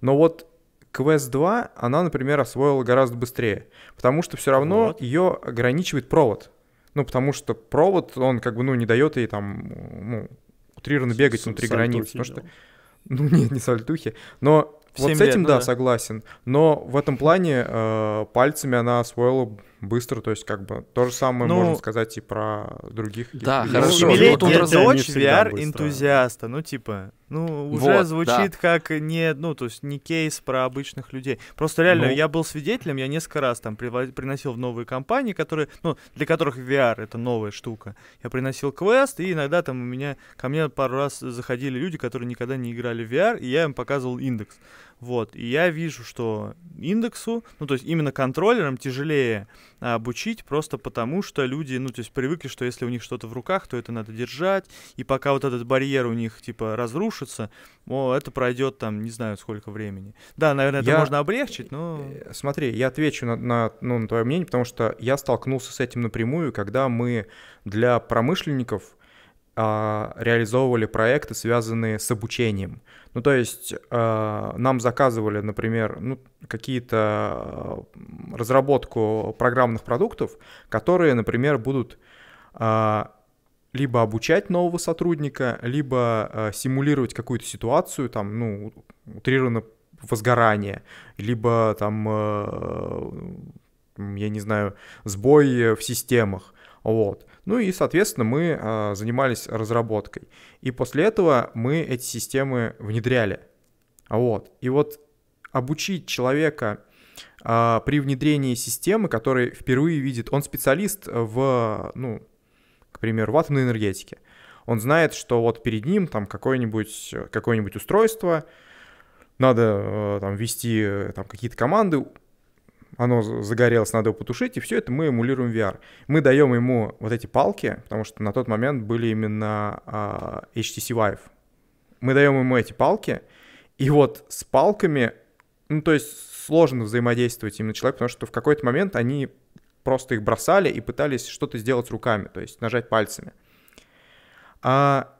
Но вот Quest 2 она, например, освоила гораздо быстрее, потому что все равно вот. ее ограничивает провод. Ну, потому что провод, он как бы, ну, не дает ей там, ну, утрированно бегать с, внутри границ. Потому что... Ну, *laughs* нет, не сальтухи. Но вот с этим, лет, да, да, согласен. Но в этом плане э, пальцами она освоила быстро, то есть как бы то же самое ну, можно сказать и про других. Да, людей. хорошо. Ну, Милей, тут это дочь VR-энтузиаста, ну типа, ну уже вот, звучит да. как не, ну то есть не кейс про обычных людей. Просто реально ну. я был свидетелем, я несколько раз там приносил в новые компании, которые, ну для которых VR это новая штука. Я приносил квест, и иногда там у меня, ко мне пару раз заходили люди, которые никогда не играли в VR, и я им показывал индекс. Вот, и я вижу, что индексу, ну, то есть именно контроллерам тяжелее а, обучить просто потому, что люди, ну, то есть привыкли, что если у них что-то в руках, то это надо держать, и пока вот этот барьер у них, типа, разрушится, о, это пройдет там, не знаю, сколько времени. Да, наверное, я... это можно облегчить, но... Э, э, смотри, я отвечу на, на, ну, на твое мнение, потому что я столкнулся с этим напрямую, когда мы для промышленников а, реализовывали проекты, связанные с обучением. Ну, то есть э, нам заказывали, например, ну, какие-то а, разработку программных продуктов, которые, например, будут э, либо обучать нового сотрудника, либо э, симулировать какую-то ситуацию, там, ну, утрированно возгорание, либо там, э, я не знаю, сбои в системах. Вот. Ну и, соответственно, мы э, занимались разработкой. И после этого мы эти системы внедряли. Вот. И вот обучить человека э, при внедрении системы, который впервые видит, он специалист в, ну, к примеру, в атомной энергетике. Он знает, что вот перед ним там какое-нибудь какое устройство, надо э, там ввести э, там какие-то команды, оно загорелось, надо его потушить, и все это мы эмулируем VR. Мы даем ему вот эти палки, потому что на тот момент были именно а, HTC Vive. Мы даем ему эти палки, и вот с палками, ну то есть сложно взаимодействовать именно человек, потому что в какой-то момент они просто их бросали и пытались что-то сделать руками, то есть нажать пальцами. А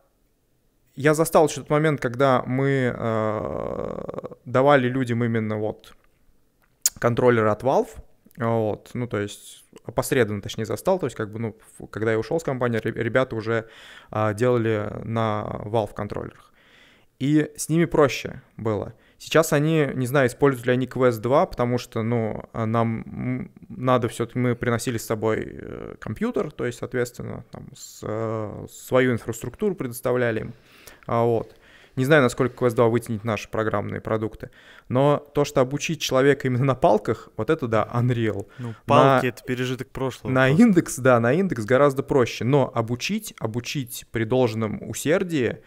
я застал тот момент, когда мы э, давали людям именно вот контроллера от Valve, вот, ну, то есть опосредованно, точнее, застал, то есть как бы, ну, когда я ушел с компании, ребята уже а, делали на Valve контроллерах. И с ними проще было. Сейчас они, не знаю, используют ли они Quest 2, потому что, ну, а, нам надо все-таки, мы приносили с собой э, компьютер, то есть, соответственно, там, с, э, свою инфраструктуру предоставляли им, а вот. Не знаю, насколько Quest 2 вытянет наши программные продукты, но то, что обучить человека именно на палках, вот это да, Unreal. Ну, палки на... — это пережиток прошлого. На просто. индекс, да, на индекс гораздо проще, но обучить, обучить при должном усердии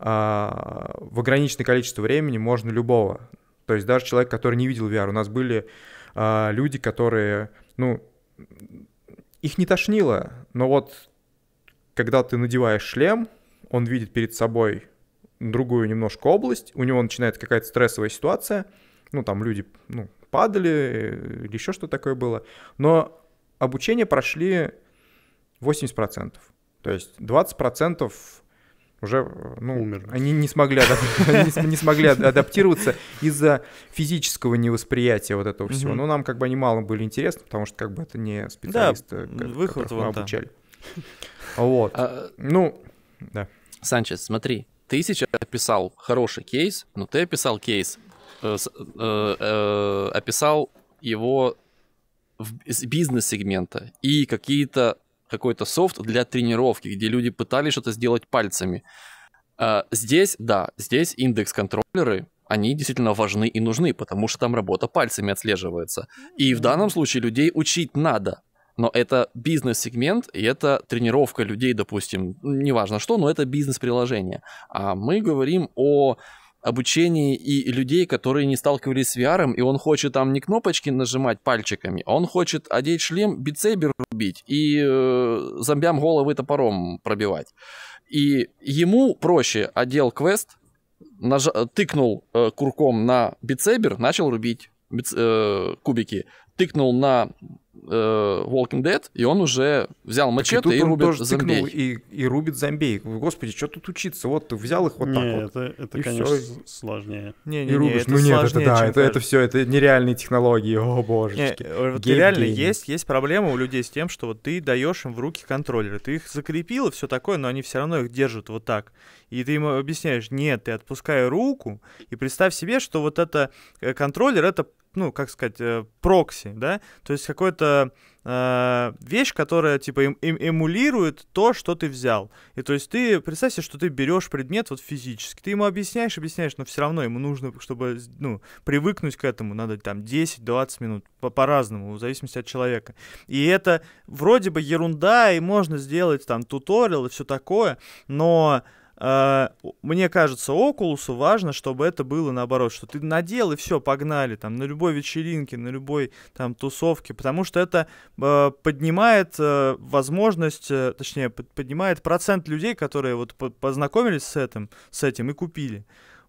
а, в ограниченное количество времени можно любого. То есть даже человек, который не видел VR, у нас были а, люди, которые, ну, их не тошнило, но вот когда ты надеваешь шлем, он видит перед собой другую немножко область, у него начинается какая-то стрессовая ситуация, ну, там люди ну, падали э, или еще что такое было, но обучение прошли 80%. То есть 20% уже, ну, Умер. они не смогли, *laughs* они не смогли адаптироваться из-за физического невосприятия вот этого всего. Но ну, нам как бы они мало были интересны, потому что как бы это не специалисты, которых мы обучали. *laughs* Вот. А, э, ну, да. Санчес, смотри, ты сейчас описал хороший кейс, но ты описал кейс, э, э, э, описал его в бизнес-сегмента и какие-то какой-то софт для тренировки, где люди пытались что-то сделать пальцами. А, здесь, да, здесь индекс-контроллеры, они действительно важны и нужны, потому что там работа пальцами отслеживается. И в данном случае людей учить надо, но это бизнес-сегмент, и это тренировка людей, допустим, неважно что, но это бизнес-приложение. А мы говорим о обучении и людей, которые не сталкивались с VR, и он хочет там не кнопочки нажимать пальчиками, а он хочет одеть шлем, битсейбер рубить и э, зомбям головы топором пробивать. И ему проще одел квест, наж... тыкнул э, курком на битсейбер, начал рубить биц... э, кубики, тыкнул на э, Walking Dead, и он уже взял мачете и, и рубит тоже зомби. И, и рубит зомби. Господи, что тут учиться? Вот ты взял их вот не, так это, вот. Это, это и конечно, все. сложнее. Не, не, и рубишь. Не, ну нет, это да, это, это все, это нереальные технологии. О, божечки. Не, вот реально есть, есть проблема у людей с тем, что вот ты даешь им в руки контроллеры. Ты их закрепил и все такое, но они все равно их держат вот так. И ты им объясняешь, нет, ты отпускай руку, и представь себе, что вот это э, контроллер, это ну, как сказать, э, прокси, да, то есть какой-то э, вещь, которая типа эм, эм, эмулирует то, что ты взял. И то есть ты представь себе, что ты берешь предмет вот физически, ты ему объясняешь, объясняешь, но все равно ему нужно, чтобы ну, привыкнуть к этому, надо там 10-20 минут по- по-разному, в зависимости от человека. И это вроде бы ерунда, и можно сделать там туториал и все такое, но а, мне кажется, Окулусу важно, чтобы это было наоборот, что ты надел и все, погнали, там, на любой вечеринке, на любой, там, тусовке, потому что это э, поднимает э, возможность, э, точнее, поднимает процент людей, которые вот познакомились с этим, с этим и купили.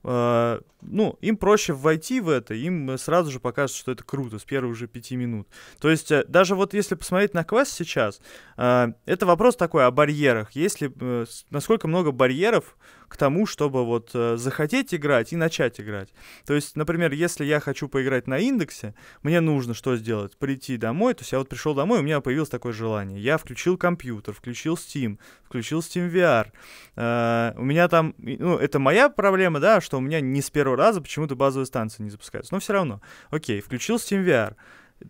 А, ну, им проще войти в это, им сразу же покажут, что это круто с первых же пяти минут. То есть э, даже вот если посмотреть на квест сейчас, а, это вопрос такой о барьерах. Если, э, насколько много барьеров, к тому, чтобы вот э, захотеть играть и начать играть. То есть, например, если я хочу поиграть на индексе, мне нужно что сделать? Прийти домой, то есть я вот пришел домой, у меня появилось такое желание. Я включил компьютер, включил Steam, включил Steam VR. Э, у меня там, ну, это моя проблема, да, что у меня не с первого раза почему-то базовая станция не запускается. Но все равно. Окей, включил Steam VR.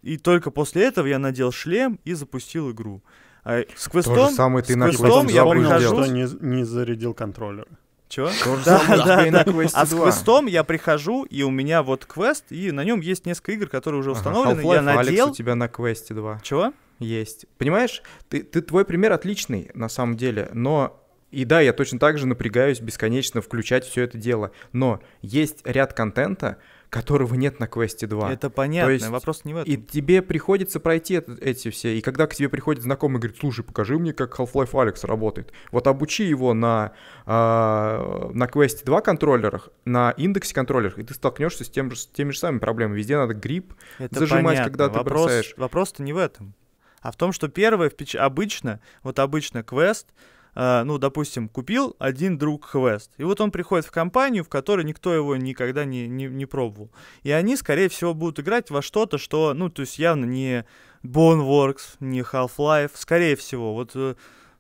И только после этого я надел шлем и запустил игру. А с квестом, То же самое ты с квестом на я понял, Что не, не зарядил контроллер. Чего? Да, да, да. А с квестом я прихожу, и у меня вот квест, и на нем есть несколько игр, которые уже установлены. Я надел. Алекс у тебя на квесте 2. Чего? Есть. Понимаешь, ты, ты твой пример отличный на самом деле, но и да, я точно так же напрягаюсь бесконечно включать все это дело, но есть ряд контента, которого нет на квесте 2. Это понятно, есть, вопрос не в этом. И тебе приходится пройти это, эти все, и когда к тебе приходит знакомый и говорит, слушай, покажи мне, как Half-Life Alex работает. Вот обучи его на, э, на квесте 2 контроллерах, на индексе контроллерах, и ты столкнешься с, тем же, с теми же самыми проблемами. Везде надо грип это зажимать, понятно. когда вопрос, ты бросаешь. Вопрос-то не в этом, а в том, что первое обычно, вот обычно квест — а, ну, допустим, купил один друг Quest, и вот он приходит в компанию, в которой никто его никогда не, не, не пробовал. И они, скорее всего, будут играть во что-то, что, ну, то есть явно не Boneworks, не Half-Life, скорее всего, вот э,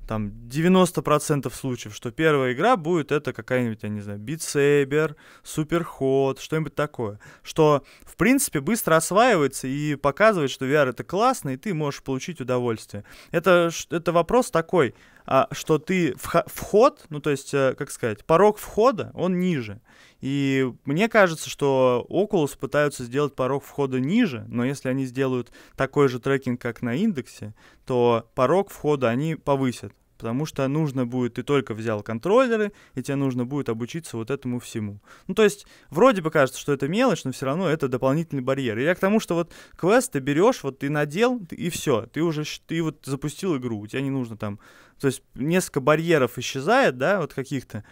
там 90% случаев, что первая игра будет это какая-нибудь, я не знаю, битсейбер, суперход, что-нибудь такое. Что, в принципе, быстро осваивается и показывает, что VR это классно, и ты можешь получить удовольствие. Это, это вопрос такой, а, что ты вход, ну то есть, э, как сказать, порог входа, он ниже. И мне кажется, что Oculus пытаются сделать порог входа ниже, но если они сделают такой же трекинг, как на индексе, то порог входа они повысят. Потому что нужно будет, ты только взял контроллеры, и тебе нужно будет обучиться вот этому всему. Ну, то есть, вроде бы кажется, что это мелочь, но все равно это дополнительный барьер. И я к тому, что вот квест ты берешь, вот ты надел, и все. Ты уже, ты вот запустил игру, у тебя не нужно там то есть несколько барьеров исчезает, да, вот каких-то.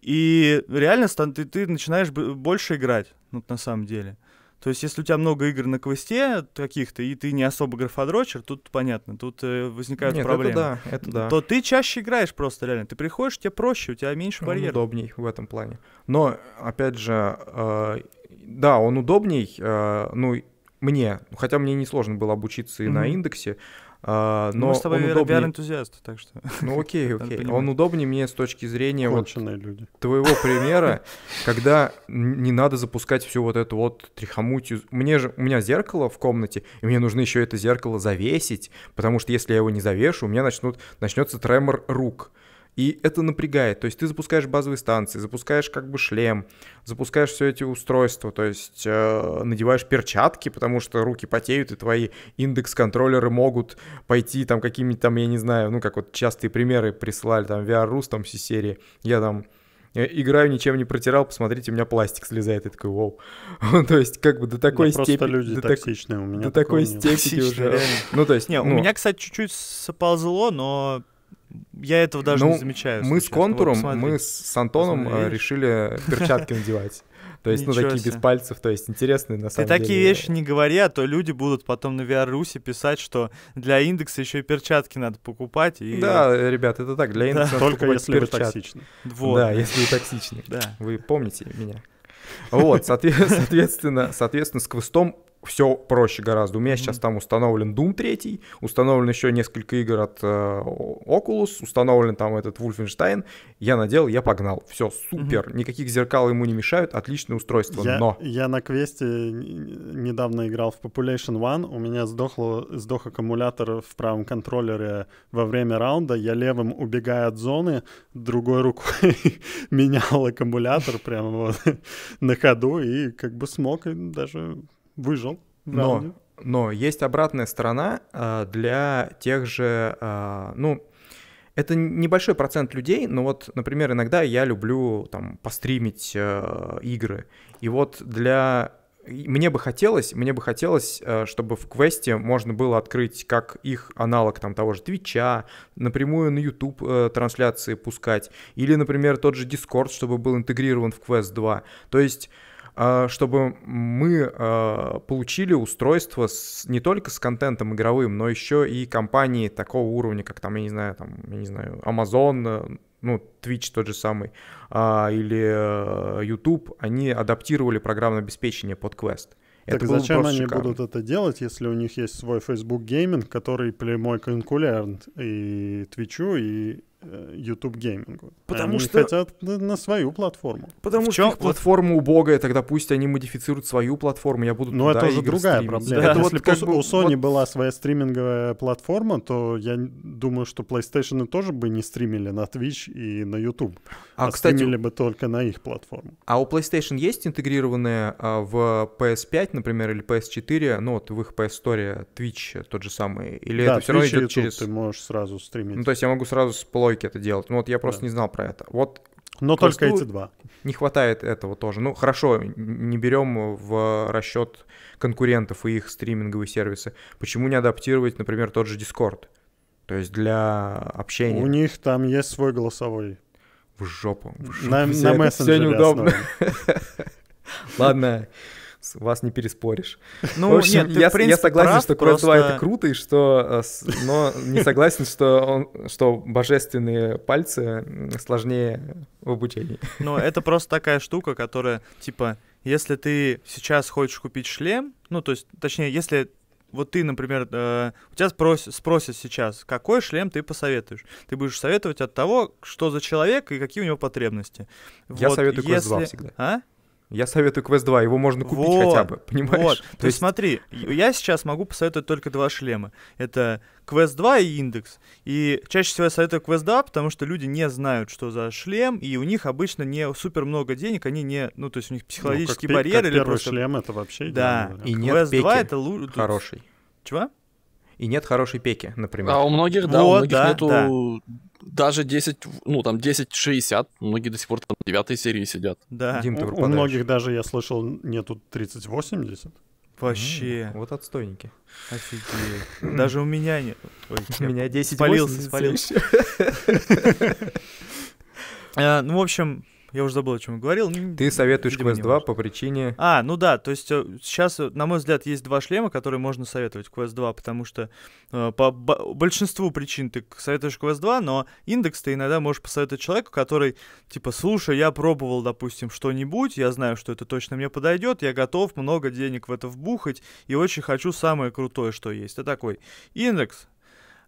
И реально ты, ты начинаешь больше играть, ну, на самом деле. То есть, если у тебя много игр на квесте каких-то, и ты не особо графодрочер, тут понятно, тут э, возникают Нет, проблемы. Это да, это да. То ты чаще играешь просто, реально. Ты приходишь, тебе проще, у тебя меньше барьеров. удобней в этом плане. Но, опять же, э, да, он удобней, э, ну, мне, хотя мне несложно было обучиться и mm-hmm. на индексе, а, ну, но мы с тобой он VR, удобнее... энтузиаст так что... *laughs* Ну окей, *laughs* окей. Он удобнее мне с точки зрения вот люди. твоего *laughs* примера, когда не надо запускать всю вот эту вот трихомутию. Мне же, у меня зеркало в комнате, и мне нужно еще это зеркало завесить, потому что если я его не завешу, у меня начнут, начнется тремор рук. И это напрягает. То есть ты запускаешь базовые станции, запускаешь как бы шлем, запускаешь все эти устройства, то есть э, надеваешь перчатки, потому что руки потеют, и твои индекс-контроллеры могут пойти там какими-то, там, я не знаю, ну как вот частые примеры прислали, там VR-Rus, там все серии, я там э, играю, ничем не протирал, посмотрите, у меня пластик слезает. И такой, вау. *laughs* Ну, то есть, как бы до такой да степени... люди до токсичные, у меня До такой степени уже... Ну, то есть, не, у ну. меня, кстати, чуть-чуть соползло, но я этого даже ну, не замечаю. Мы с контуром, мы с Антоном а, Посмотри, решили перчатки надевать. *laughs* То есть, ну, Ничего ну, такие себе. без пальцев, то есть интересные на самом Ты деле. Ты такие вещи не говори, а то люди будут потом на vr писать, что для индекса еще и перчатки надо покупать. И... Да, ребят, это так, для индекса да. надо Только если перчатки. вы токсичны. Вот. Да, если вы токсичны. Да. Вы помните меня. Вот, *laughs* соответственно, соответственно, с квестом все проще гораздо. У меня сейчас там установлен Doom 3, установлен еще несколько игр от э, Oculus, установлен там этот Wolfenstein. Я надел, я погнал. Все, супер. Угу. Никаких зеркал ему не мешают, отличное устройство. Я, но... Я на квесте недавно играл в Population One, у меня сдохло, сдох аккумулятор в правом контроллере во время раунда. Я левым, убегая от зоны, другой рукой *laughs* менял аккумулятор прямо вот *laughs* на ходу и как бы смог даже выжил. Но, но есть обратная сторона а, для тех же, а, ну, это небольшой процент людей, но вот, например, иногда я люблю там постримить э, игры. И вот для мне бы хотелось, мне бы хотелось, чтобы в квесте можно было открыть как их аналог там того же Твича, напрямую на YouTube э, трансляции пускать, или, например, тот же Discord, чтобы был интегрирован в квест 2. То есть а, чтобы мы а, получили устройство с, не только с контентом игровым, но еще и компании такого уровня, как там, я не знаю, там, я не знаю, Amazon, э, ну, Twitch тот же самый, а, или э, YouTube, они адаптировали программное обеспечение под Quest. Так это зачем они шикарно. будут это делать, если у них есть свой Facebook Gaming, который прямой конкурент и Twitch, и Э, YouTube геймингу. Потому они что хотят на свою платформу. Потому в чем что платформа убогая, тогда пусть они модифицируют свою платформу, я буду. Но ну, это уже другая стримить. проблема. Да. Это Если вот как бы у Sony вот... была своя стриминговая платформа, то я думаю, что PlayStation тоже бы не стримили на Twitch и на YouTube, а, а кстати, стримили бы только на их платформу. А у PlayStation есть интегрированная а, в PS5, например, или PS4, ну вот в их PS Store Twitch тот же самый, или да, это все Twitch равно идет через? Ты можешь сразу стримить. Ну то есть я могу сразу с слойки это делать. Ну вот я просто да. не знал про это. Вот но только эти два. Не хватает этого тоже. Ну хорошо, не берем в расчет конкурентов и их стриминговые сервисы. Почему не адаптировать, например, тот же Discord? То есть для общения. У них там есть свой голосовой. В жопу. В жопу. На, все, на мессенджере все неудобно. *laughs* Ладно, вас не переспоришь. Ну, в общем, нет, я, в принципе, я согласен, прав, что Квест просто... 2 это круто, и что, э, но не *laughs* согласен, что, он, что божественные пальцы сложнее в обучении. Ну, это просто такая штука, которая, типа, если ты сейчас хочешь купить шлем, ну, то есть, точнее, если вот ты, например, э, у тебя спрос, спросят сейчас, какой шлем ты посоветуешь? Ты будешь советовать от того, что за человек и какие у него потребности. Я вот, советую если... 2 всегда. А? Я советую Quest 2, его можно купить вот, хотя бы, понимаешь? Вот. То, есть смотри, я сейчас могу посоветовать только два шлема. Это Quest 2 и индекс. И чаще всего я советую Quest 2, потому что люди не знают, что за шлем, и у них обычно не супер много денег, они не, ну, то есть у них ну, психологический ну, как, барьер как или первый просто... шлем это вообще Да, идеально, и Quest нет Quest 2 это лучше. Хороший. Чего? и нет хорошей пеки, например. А у многих, да, вот, у многих да, нету да. даже 10, ну там 10-60, многие до сих пор там 9 серии сидят. Да, Дим, ты у, у многих даже, я слышал, нету 30-80. Вообще. Mm, вот отстойники. Офигеть. Даже у меня нет. Ой, у меня 10 спалился, спалился. *laughs* А, ну, в общем, я уже забыл, о чем я говорил. Ты советуешь Видимо, Quest 2 по причине... А, ну да, то есть сейчас, э, э, на мой взгляд, есть два шлема, которые можно советовать Quest 2, потому что э, по большинству причин ты советуешь Quest 2, но индекс ты иногда можешь посоветовать человеку, который, типа, слушай, я пробовал, допустим, что-нибудь, я знаю, что это точно мне подойдет, я готов много денег в это вбухать, и очень хочу самое крутое, что есть. Это такой индекс,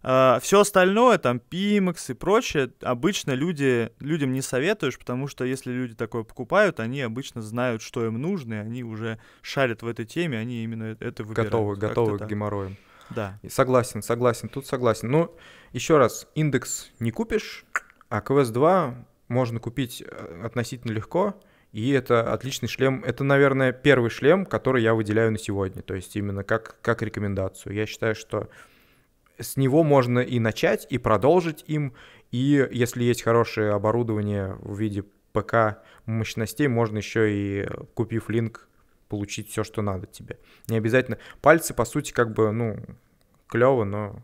а, все остальное, там, Pimax и прочее, обычно люди, людям не советуешь, потому что если люди такое покупают, они обычно знают, что им нужно, и они уже шарят в этой теме, они именно э, это выбирают. Готовы, готовы к так. геморроям. Да. Согласен, согласен, тут согласен. Но ну, еще раз, индекс не купишь, а квест 2 можно купить э, относительно легко, и это отличный шлем. Это, наверное, первый шлем, который я выделяю на сегодня, то есть именно как, как рекомендацию. Я считаю, что с него можно и начать, и продолжить им, и если есть хорошее оборудование в виде ПК мощностей, можно еще и, купив линк, получить все, что надо тебе. Не обязательно. Пальцы, по сути, как бы, ну, клево, но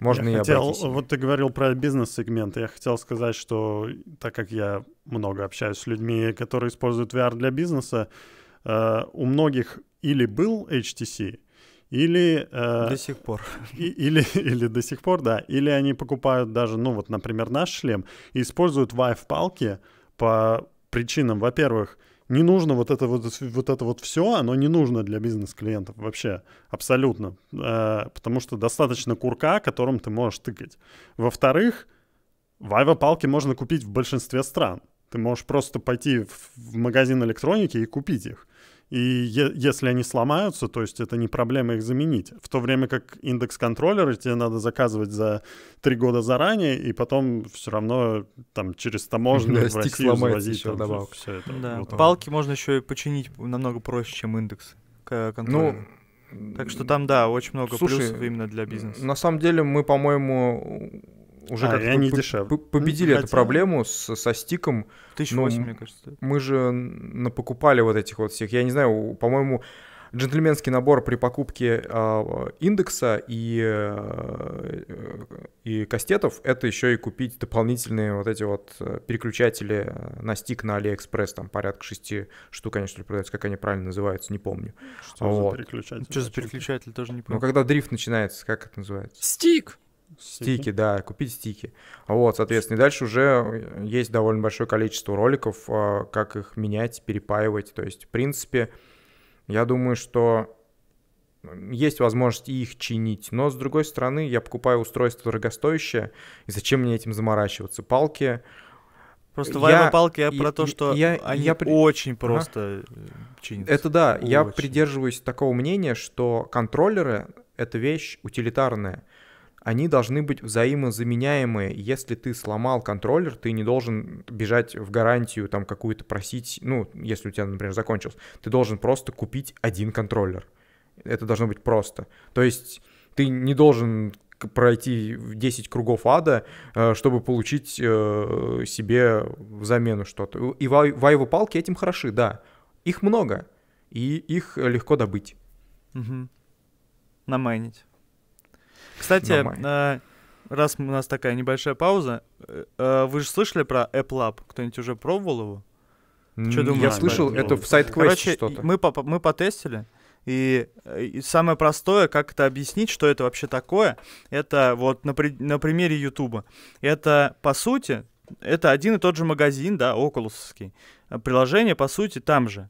можно я и хотел, обойтись. Вот ты говорил про бизнес-сегмент. Я хотел сказать, что так как я много общаюсь с людьми, которые используют VR для бизнеса, э, у многих или был HTC, или... Э, до сих пор. И, или, или до сих пор, да. Или они покупают даже, ну вот, например, наш шлем и используют вайф-палки по причинам. Во-первых, не нужно вот это вот, вот это вот все, оно не нужно для бизнес-клиентов вообще, абсолютно. Э, потому что достаточно курка, которым ты можешь тыкать. Во-вторых, вайва-палки можно купить в большинстве стран. Ты можешь просто пойти в магазин электроники и купить их. И е- если они сломаются, то есть это не проблема их заменить. В то время как индекс контроллеры тебе надо заказывать за три года заранее, и потом все равно там через таможню в Россию завозить. Еще там, все это, да. вот Палки он. можно еще и починить намного проще, чем индекс контроллера. Ну, так что там, да, очень много Слушай, плюсов именно для бизнеса. На самом деле мы, по-моему, уже а, как они по- дешевле. победили Хотя... эту проблему с, со стиком. 1008, ну, мне кажется. Мы же покупали вот этих вот всех. Я не знаю, по-моему, джентльменский набор при покупке э, индекса и, э, и кастетов — это еще и купить дополнительные вот эти вот э, переключатели э, на стик на Алиэкспресс, там порядка шести штук, конечно, ли, как они правильно называются, не помню. Что вот. за переключатель? Что за переключатель, тоже не ну, помню. Ну, когда дрифт начинается, как это называется? Стик! Стики, да, купить стики. Вот, соответственно, и дальше уже есть довольно большое количество роликов, а, как их менять, перепаивать. То есть, в принципе, я думаю, что есть возможность их чинить. Но, с другой стороны, я покупаю устройство дорогостоящее, и зачем мне этим заморачиваться? Палки... Просто я, вайба палки я, я про то, что я, они я, очень просто ага. Э, чинятся. Это да, очень. я придерживаюсь такого мнения, что контроллеры — это вещь утилитарная они должны быть взаимозаменяемые. Если ты сломал контроллер, ты не должен бежать в гарантию там какую-то просить, ну, если у тебя, например, закончился. Ты должен просто купить один контроллер. Это должно быть просто. То есть ты не должен пройти 10 кругов ада, э, чтобы получить э, себе замену что-то. И вайвы палки этим хороши, да. Их много, и их легко добыть. Угу. Намайнить. Кстати, э, раз у нас такая небольшая пауза, э, э, вы же слышали про Apple App? Кто-нибудь уже пробовал его? Что думаешь? Я слышал, это в сайт Короче, что-то. Мы, по- мы потестили, и, э, и самое простое, как это объяснить, что это вообще такое, это вот на, при- на примере Ютуба. Это, по сути, это один и тот же магазин, да, околусовский. Э, приложение, по сути, там же.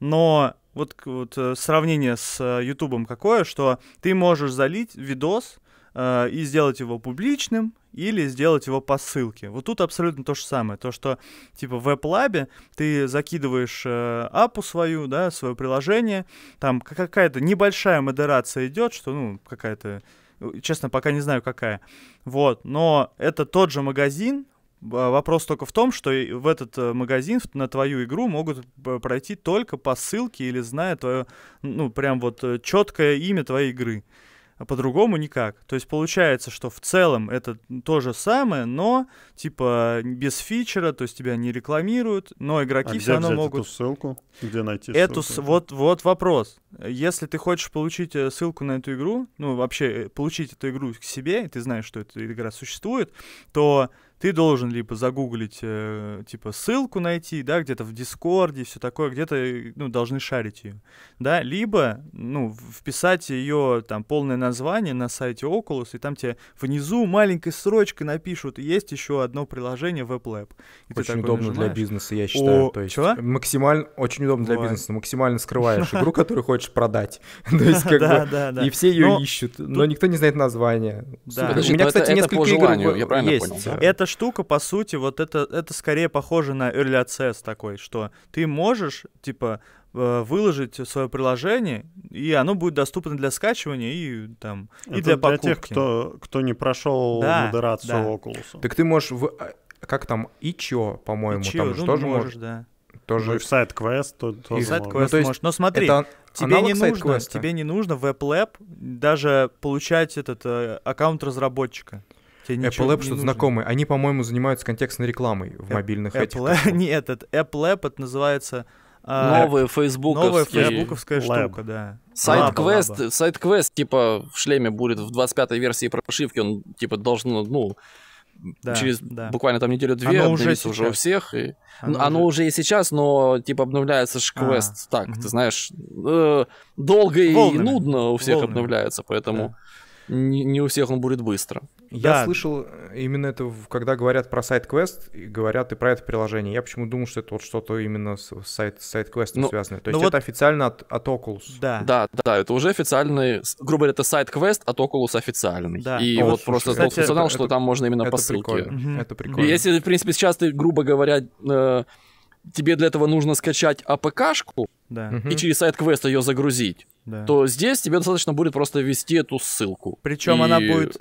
Но вот, вот сравнение с Ютубом какое, что ты можешь залить видос, Э, и сделать его публичным, или сделать его по ссылке. Вот тут абсолютно то же самое. То, что типа в App Lab ты закидываешь э, апу свою, да, свое приложение, там какая-то небольшая модерация идет, что, ну, какая-то, э, честно, пока не знаю какая. Вот, но это тот же магазин, Вопрос только в том, что в этот э, магазин на твою игру могут пройти только по ссылке или зная твое, ну, прям вот четкое имя твоей игры а по-другому никак. То есть получается, что в целом это то же самое, но типа без фичера, то есть тебя не рекламируют, но игроки а все равно могут. Эту ссылку? Где найти эту ссылку? С... Вот, вот вопрос. Если ты хочешь получить э, ссылку на эту игру, ну вообще э, получить эту игру к себе, и ты знаешь, что эта игра существует, то ты должен либо загуглить, э, типа, ссылку найти, да, где-то в Дискорде, все такое, где-то, э, ну, должны шарить ее, да, либо, ну, вписать ее, там, полное название на сайте Oculus, и там тебе внизу маленькой строчкой напишут, есть еще одно приложение WebLab. И очень удобно для бизнеса, я считаю, О, то есть чего? максимально, очень удобно для вот. бизнеса, максимально скрываешь *laughs* игру, которую хочешь продать, *laughs* то есть, как *laughs* бы, и все ее ищут, но никто не знает название. У меня, кстати, несколько игр есть. Это штука, по сути, вот это, это скорее похоже на early access такой, что ты можешь, типа, э, выложить свое приложение, и оно будет доступно для скачивания и там это и для, для покупки. для тех, кто, кто не прошел да, модерацию да. Oculus. Так ты можешь в... Э, как там? Ичо, по-моему, Ичо, там ну, тоже можешь, Да. Тоже... Ну, в сайт-квест то, то и сайт-квест ну, то Но смотри, это тебе не, нужно, тебе не нужно в App Lab даже получать этот э, аккаунт разработчика. Тебе Apple App что-то знакомое. Они, по-моему, занимаются контекстной рекламой в мобильных Apple... этих. Не этот, Apple App это называется... А, новая фейсбуковская. Новая фейсбуковская штука, да. Сайт-квест, сайт-квест, типа, в шлеме будет в 25-й версии прошивки, он, типа, должен, ну, да, через да. буквально там неделю-две оно уже, уже у всех. И... Оно, оно уже... уже и сейчас, но типа обновляется же а, квест а, так, угу. ты знаешь, э, долго Волнами. и нудно у всех Волнами. обновляется, поэтому... Да не, не у всех он будет быстро. Я да. слышал э, именно это, когда говорят про сайт-квест, говорят и про это приложение. Я почему думал, что это вот что-то именно с сайт, сайт-квестом ну, связано. То ну есть вот... это официально от, от Oculus. Да. да, да, это уже официальный, грубо говоря, это сайт-квест от Oculus официальный. Да. И ну О, вот просто кстати, функционал, это, что это, там можно именно это по ссылке. Прикольно. Угу. Это прикольно. И если, в принципе, сейчас ты, грубо говоря, э, тебе для этого нужно скачать АПКшку да. и через сайт квеста ее загрузить, да. то здесь тебе достаточно будет просто ввести эту ссылку. Причем и... она будет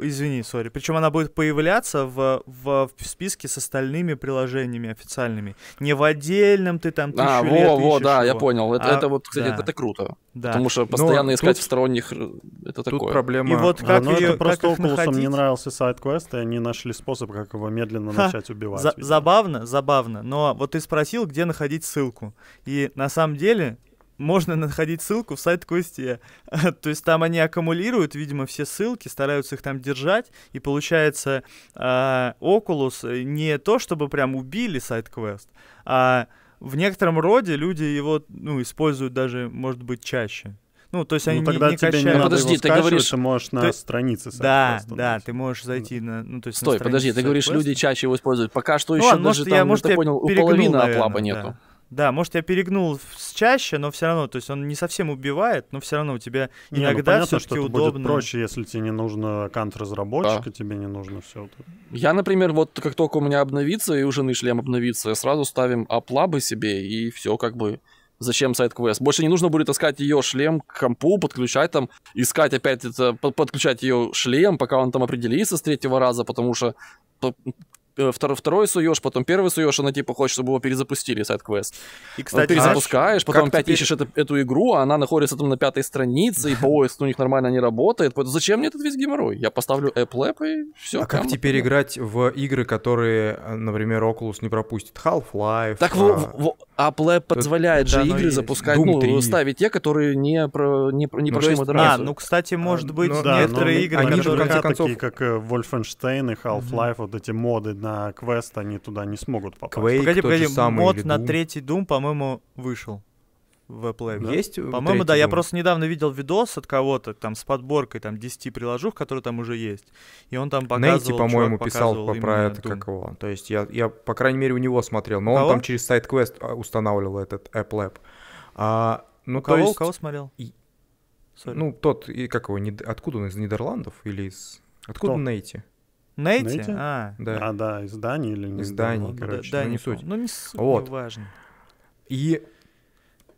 Извини, сори. Причем она будет появляться в, в, в списке с остальными приложениями официальными. Не в отдельном ты там а, тысячу А, лет во, во, да, его. я понял. Это, а, это вот, кстати, да. это, круто. Да. Потому что ну, постоянно Но искать тут, в сторонних, э, это тут такое. проблема... И вот как а, ну, ее, это просто как Oculus не нравился сайт-квест, и они нашли способ, как его медленно Ха. начать убивать. За- забавно, забавно. Но вот ты спросил, где находить ссылку. И на самом деле можно находить ссылку в сайт Кости. Э. *laughs* То есть там они аккумулируют, видимо, все ссылки, стараются их там держать, и получается э, Oculus не то, чтобы прям убили сайт Quest, а в некотором роде люди его ну, используют даже, может быть, чаще. Ну, то есть ну, они ну, тогда не, не тебе качают. Не надо подожди, его ты говоришь, ты можешь на ты... странице сайт Да, да, ты можешь зайти да. на, ну, то есть Стой, подожди, ты говоришь, люди чаще его используют. Пока что ну, еще ладно, даже может, там, ну, я, может, ты понял, у половины оплапа да, нету. Да. Да, может, я перегнул с чаще, но все равно, то есть он не совсем убивает, но все равно у тебя не, ну, иногда ну, все-таки удобно. Будет проще, если тебе не нужно кант-разработчика, да. тебе не нужно все это. Я, например, вот как только у меня обновится и уже жены шлем обновится, я сразу ставим аплабы себе и все как бы зачем сайт-квест. Больше не нужно будет искать ее шлем к компу, подключать там, искать опять это, подключать ее шлем, пока он там определится с третьего раза, потому что Э, второй, второй суешь, потом первый суешь, она типа хочет, чтобы его перезапустили, сайт-квест. И, кстати, перезапускаешь, потом опять теперь... ищешь эту, эту игру, а она находится там на пятой странице, и поезд у них нормально не работает. Поэтому зачем мне этот весь геморрой? Я поставлю Apple App и все. А как теперь играть в игры, которые, э, например, Oculus не пропустит? Half-Life? Так а... Apple App позволяет же игры запускать, ну, ставить те, которые не, про, не, не ну, прошли модерацию. А, ну, кстати, может а, быть, ну некоторые игры, они же в конце концов... такие, как э, Wolfenstein и Half-Life, вот эти моды на квест они туда не смогут попасть. Quake, погоди, погоди, самый мод на третий Doom, по-моему, вышел в Apple. Да? Есть? Э, по-моему, да. Doom. Я просто недавно видел видос от кого-то там с подборкой там 10 приложух, которые там уже есть. И он там показывал. Нейти, по-моему, писал про это Doom. как его. То есть я, я, по крайней мере, у него смотрел. Но кого? он там через сайт квест а, устанавливал этот App Lab. А, ну, кого, есть... кого смотрел? И... Ну, тот, и как его, откуда он, из Нидерландов или из... Откуда Кто? Нейти? найти А, да. а, да, издание или не издание, издание короче, да, ну, не суть. Ну, не суть, вот. не важно. И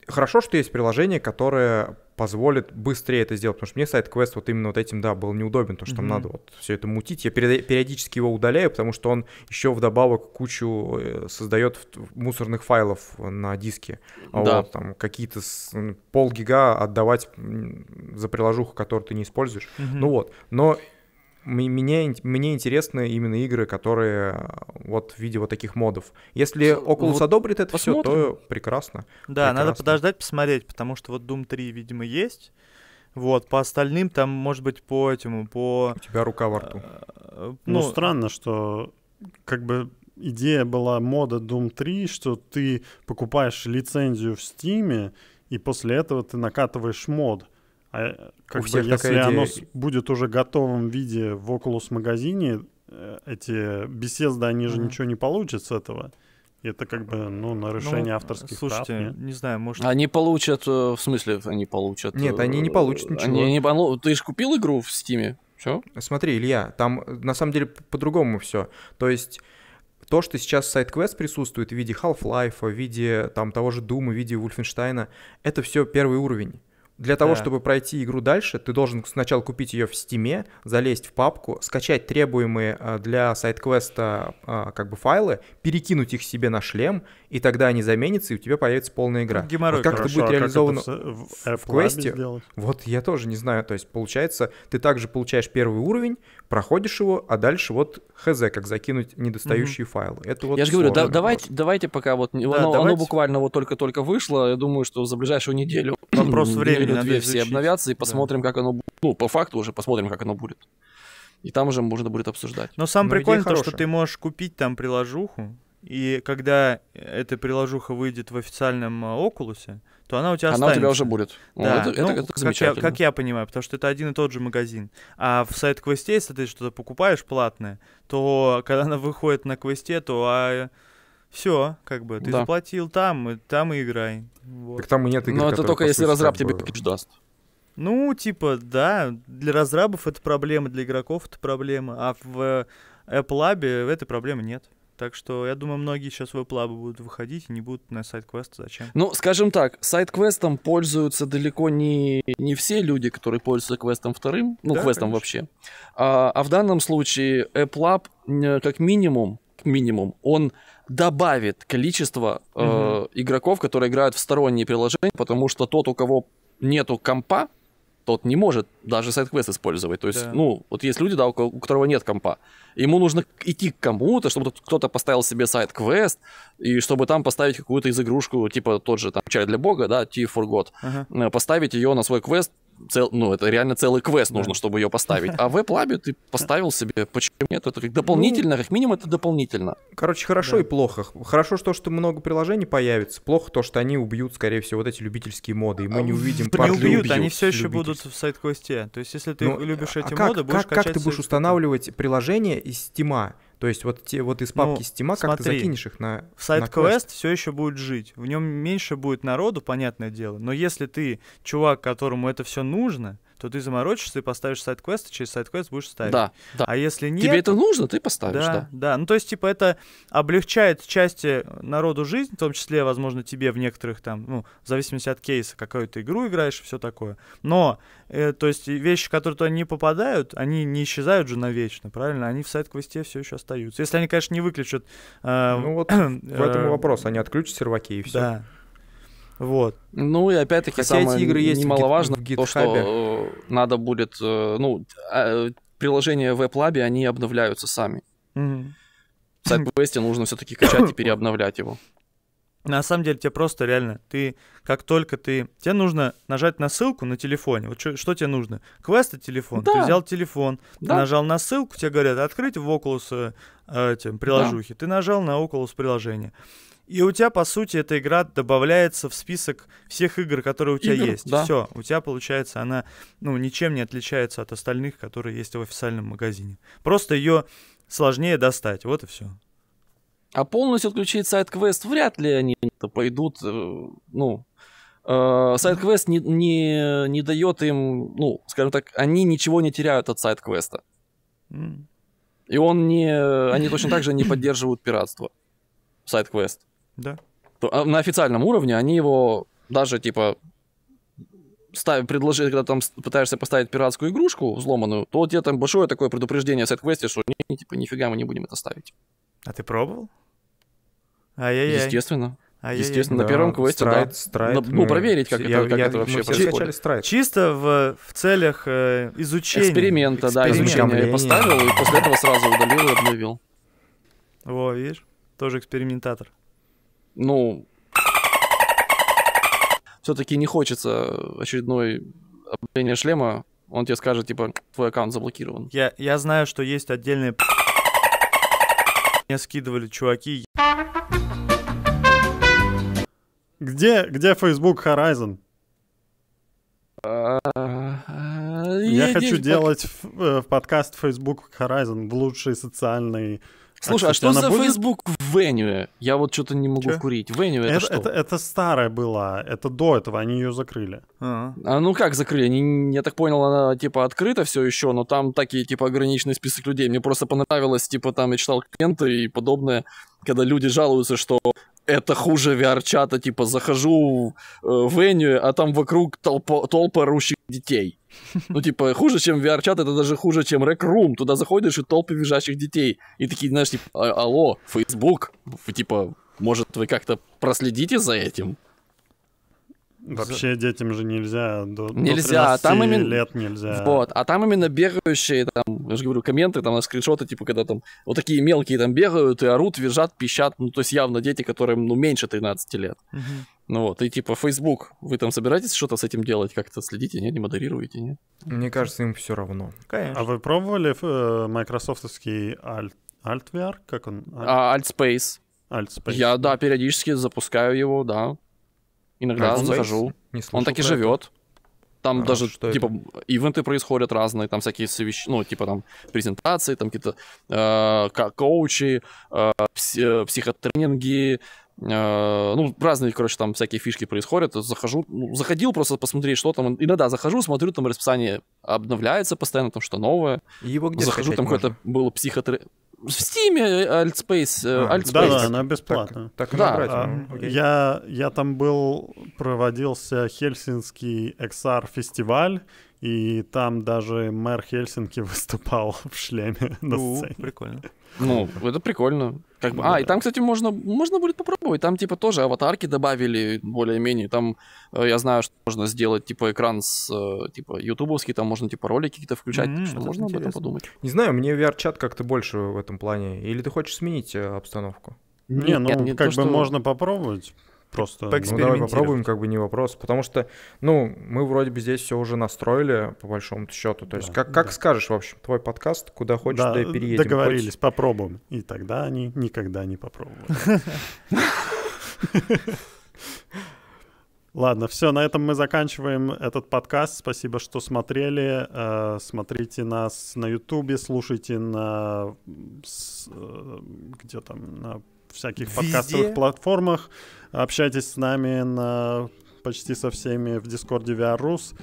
хорошо, что есть приложение, которое позволит быстрее это сделать, потому что мне сайт квест вот именно вот этим, да, был неудобен, потому что mm-hmm. там надо вот все это мутить. Я периодически его удаляю, потому что он еще вдобавок кучу э, создает мусорных файлов на диске. да. вот там какие-то полгига отдавать за приложуху, которую ты не используешь. Mm-hmm. Ну вот, но мне, мне интересны именно игры, которые э, вот в виде вот таких модов. Если Oculus вот одобрит это посмотрим. все, то прекрасно. Да, прекрасно. надо подождать, посмотреть, потому что вот Doom 3, видимо, есть. Вот, по остальным там, может быть, по этому, по... У тебя рука во рту. Э, ну, ну странно, что как бы идея была мода Doom 3, что ты покупаешь лицензию в Steam, и после этого ты накатываешь мод. А как У бы, если идея... оно будет уже готовом виде в Oculus магазине, э, эти беседы, они же mm-hmm. ничего не получат с этого. Это как бы, ну, нарушение ну, авторских слушайте, прав. Слушайте, не знаю, может... Они получат, э, в смысле, они получат... Нет, они не э, получат ничего. Они не полу... Ты же купил игру в Стиме, все? Смотри, Илья, там на самом деле по-другому все. То есть... То, что сейчас сайт-квест присутствует в виде Half-Life, в виде там, того же Дума, в виде Wolfenstein, это все первый уровень. Для того, да. чтобы пройти игру дальше, ты должен сначала купить ее в стиме, залезть в папку, скачать требуемые э, для сайт-квеста э, как бы файлы, перекинуть их себе на шлем, и тогда они заменятся, и у тебя появится полная игра. Ну, геморрой, вот как хорошо, а это будет реализовано а это в, в, э, квесте? Вот я тоже не знаю. То есть получается, ты также получаешь первый уровень, проходишь его, а дальше вот хз, как закинуть недостающие угу. файлы. Это вот я же говорю, да, давайте, давайте пока вот да, оно, давайте. оно буквально вот только-только вышло, я думаю, что за ближайшую неделю. Вопрос *clears throat* времени неделю надо две изучить. все обновятся и посмотрим, да. как оно будет. Ну, по факту уже посмотрим, как оно будет. И там уже можно будет обсуждать. Но сам прикольно то, что ты можешь купить там приложуху, и когда эта приложуха выйдет в официальном а, окулусе, то она у тебя останется. Она у тебя уже будет. Да. Ну, это, ну, это, это как, Я, как я понимаю, потому что это один и тот же магазин. А в сайт квесте, если ты что-то покупаешь платное, то когда она выходит на квесте, то а, все, как бы, ты да. заплатил там, там и играй. Вот. Так там и нет игр, Но это только если разраб типа тебе бы... пич даст. Ну, типа, да, для разрабов это проблема, для игроков это проблема, а в э, Apple Lab этой проблемы нет. Так что я думаю, многие сейчас в Apple Lab будут выходить и не будут на сайт-квест. Зачем? Ну, скажем так, сайт-квестом пользуются далеко не, не все люди, которые пользуются квестом вторым, ну, да, квестом конечно. вообще. А, а в данном случае Apple Lab, как минимум, минимум, он добавит количество угу. игроков, которые играют в сторонние приложения, потому что тот, у кого нету компа, тот не может даже сайт-квест использовать. То есть, да. ну, вот есть люди, да, у, у которого нет компа. Ему нужно идти к кому-то, чтобы кто-то поставил себе сайт-квест, и чтобы там поставить какую-то из игрушку, типа тот же там чай для бога, да, Tea for God, ага. Э, поставить ее на свой квест, цел, ну, это реально целый квест нужно, чтобы ее поставить. А в Apple ты поставил себе, почему нет? Это как дополнительно, ну, как минимум это дополнительно. Короче, хорошо да. и плохо. Хорошо то, что много приложений появится. Плохо то, что они убьют, скорее всего, вот эти любительские моды, и мы не увидим Не убьют, убьют, они все еще будут в сайт-квесте. То есть, если ты ну, любишь а эти а как, моды, будешь как, как ты будешь устанавливать приложение из Steam? То есть вот те вот из ну, папки ну, Steam как ты закинешь их на в сайт на квест все еще будет жить. В нем меньше будет народу, понятное дело. Но если ты чувак, которому это все нужно, то ты заморочишься и поставишь сайт-квест, и через сайт-квест будешь ставить. Да, да. А если нет... Тебе это нужно, ты поставишь, да. Да, да. Ну, то есть, типа, это облегчает части народу жизнь, в том числе, возможно, тебе в некоторых там, ну, в зависимости от кейса, какую ты игру играешь и все такое. Но, э, то есть, вещи, которые туда не попадают, они не исчезают же навечно, правильно? Они в сайт-квесте все еще остаются. Если они, конечно, не выключат... Э, ну, вот *clears throat* в этом э, вопрос. Они отключат серваки и все. Да. Вот. Ну и опять-таки Хотя эти игры есть немаловажно, в то, что э, надо будет, э, ну, а, э, приложения в WebLab, они обновляются сами. Mm-hmm. Сайт нужно все-таки качать и переобновлять его. *coughs* На самом деле тебе просто реально, ты как только ты... Тебе нужно нажать на ссылку на телефоне. Вот что, что тебе нужно? Квест и телефон. Да. Ты взял телефон, да. ты нажал на ссылку, тебе говорят, открыть в Oculus э, этим, приложухи. Да. Ты нажал на Oculus приложение. И у тебя, по сути, эта игра добавляется в список всех игр, которые у тебя игр, есть. Да. Все, у тебя получается, она ну, ничем не отличается от остальных, которые есть в официальном магазине. Просто ее сложнее достать, вот и все. А полностью отключить сайт-квест вряд ли они пойдут, э, ну, э, сайт-квест не, не, не дает им, ну, скажем так, они ничего не теряют от сайт-квеста. И он не, они точно так же не поддерживают пиратство. Сайт-квест. Да. А, на официальном уровне они его даже типа ставь, предложи, когда там пытаешься поставить пиратскую игрушку взломанную, то тебе там большое такое предупреждение в сет-квесте, что не, типа, нифига мы не будем это ставить. А ты пробовал? Ай-яй-яй. Естественно. А Естественно, я, на первом квесте, страйт, да. Страйт, на, ну, мы... Ну, ну, проверить, как, я, это, как я, это вообще происходит. Страйт. Чисто в, в целях э, изучения. Эксперимента, да, изучения. Я поставил и после этого сразу удалил и обновил. Во, видишь, тоже экспериментатор ну, все-таки не хочется очередной обновление шлема. Он тебе скажет, типа, твой аккаунт заблокирован. Я, я знаю, что есть отдельные... Мне скидывали чуваки. Где, где Facebook Horizon? А, я хочу делать в э, подкаст Facebook Horizon в лучший социальный Слушай, а, кстати, а что за будет... Facebook в Venue? Я вот что-то не могу Че? курить. Venue это, это что? Это, это старая была, это до этого, они ее закрыли. А, -а. ну как закрыли? Они, я так понял, она типа открыта все еще, но там такие типа ограниченный список людей. Мне просто понравилось, типа там я читал клиенты и подобное, когда люди жалуются, что это хуже VR-чата, типа захожу в э, Venue, а там вокруг толпа, толпа рущих детей. Ну, типа, хуже, чем VR-чат, это даже хуже, чем Rec Room. Туда заходишь и толпы визжащих детей. И такие, знаешь, типа, «А, алло, Facebook, типа, может, вы как-то проследите за этим? Вообще детям же нельзя до, нельзя. до 13 а там именно, лет нельзя. Вот, а там именно бегающие, там, я же говорю, комменты, там, на скриншоты, типа, когда там вот такие мелкие там бегают и орут, визжат, пищат, ну, то есть явно дети, которым, ну, меньше 13 лет. Угу. Ну вот, и типа Facebook, вы там собираетесь что-то с этим делать, как-то следите, нет, не модерируете, нет? Мне кажется, им все равно. Конечно. А вы пробовали э, майкрософтовский Alt, AltVR? Как он? Alt... А, AltSpace. AltSpace. Я, да, периодически запускаю его, да. Иногда AltSpace? захожу. Не он так и живет. Там а, даже, что типа, это? ивенты происходят разные, там всякие совещ, ну, типа, там, презентации, там какие-то э, коучи, э, э психотренинги, Э, ну, разные, короче, там всякие фишки происходят. Захожу, ну, заходил просто посмотреть, что там. Иногда захожу, смотрю, там расписание обновляется постоянно, там что новое. его где Захожу, там какое то было психотре... В Steam э, Altspace. Э, а, Да, да, она бесплатно. Так, так да. набрать. А, ну, я, я там был, проводился Хельсинский XR-фестиваль, и там даже мэр Хельсинки *laughs* выступал в шлеме на сцене. Прикольно. Ну, это прикольно. Как бы, а, и там, кстати, можно, можно будет попробовать. Там, типа, тоже аватарки добавили более-менее. Там, э, я знаю, что можно сделать, типа, экран с, э, типа, ютубовский. Там можно, типа, ролики какие-то включать. Mm-hmm, что можно интересно. об этом подумать. Не знаю, мне VR-чат как-то больше в этом плане. Или ты хочешь сменить э, обстановку? Нет, не, ну, нет, как то, бы что... можно попробовать просто. Ну, давай попробуем, как бы не вопрос. Потому что, ну, мы вроде бы здесь все уже настроили, по большому счету. То есть, да, как, как да. скажешь, в общем, твой подкаст, куда хочешь, да, да и переедем. Договорились, хоть... попробуем. И тогда они никогда не попробуют. *laughs* Ладно, все, на этом мы заканчиваем этот подкаст. Спасибо, что смотрели. Э, смотрите нас на Ютубе, слушайте на... Э, где там? На всяких Везде. подкастовых платформах. Общайтесь с нами на почти со всеми в Дискорде VR.Rus.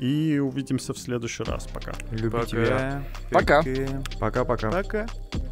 И увидимся в следующий раз. Пока. Любите Пока. VR. Пока. Пока-пока. Пока.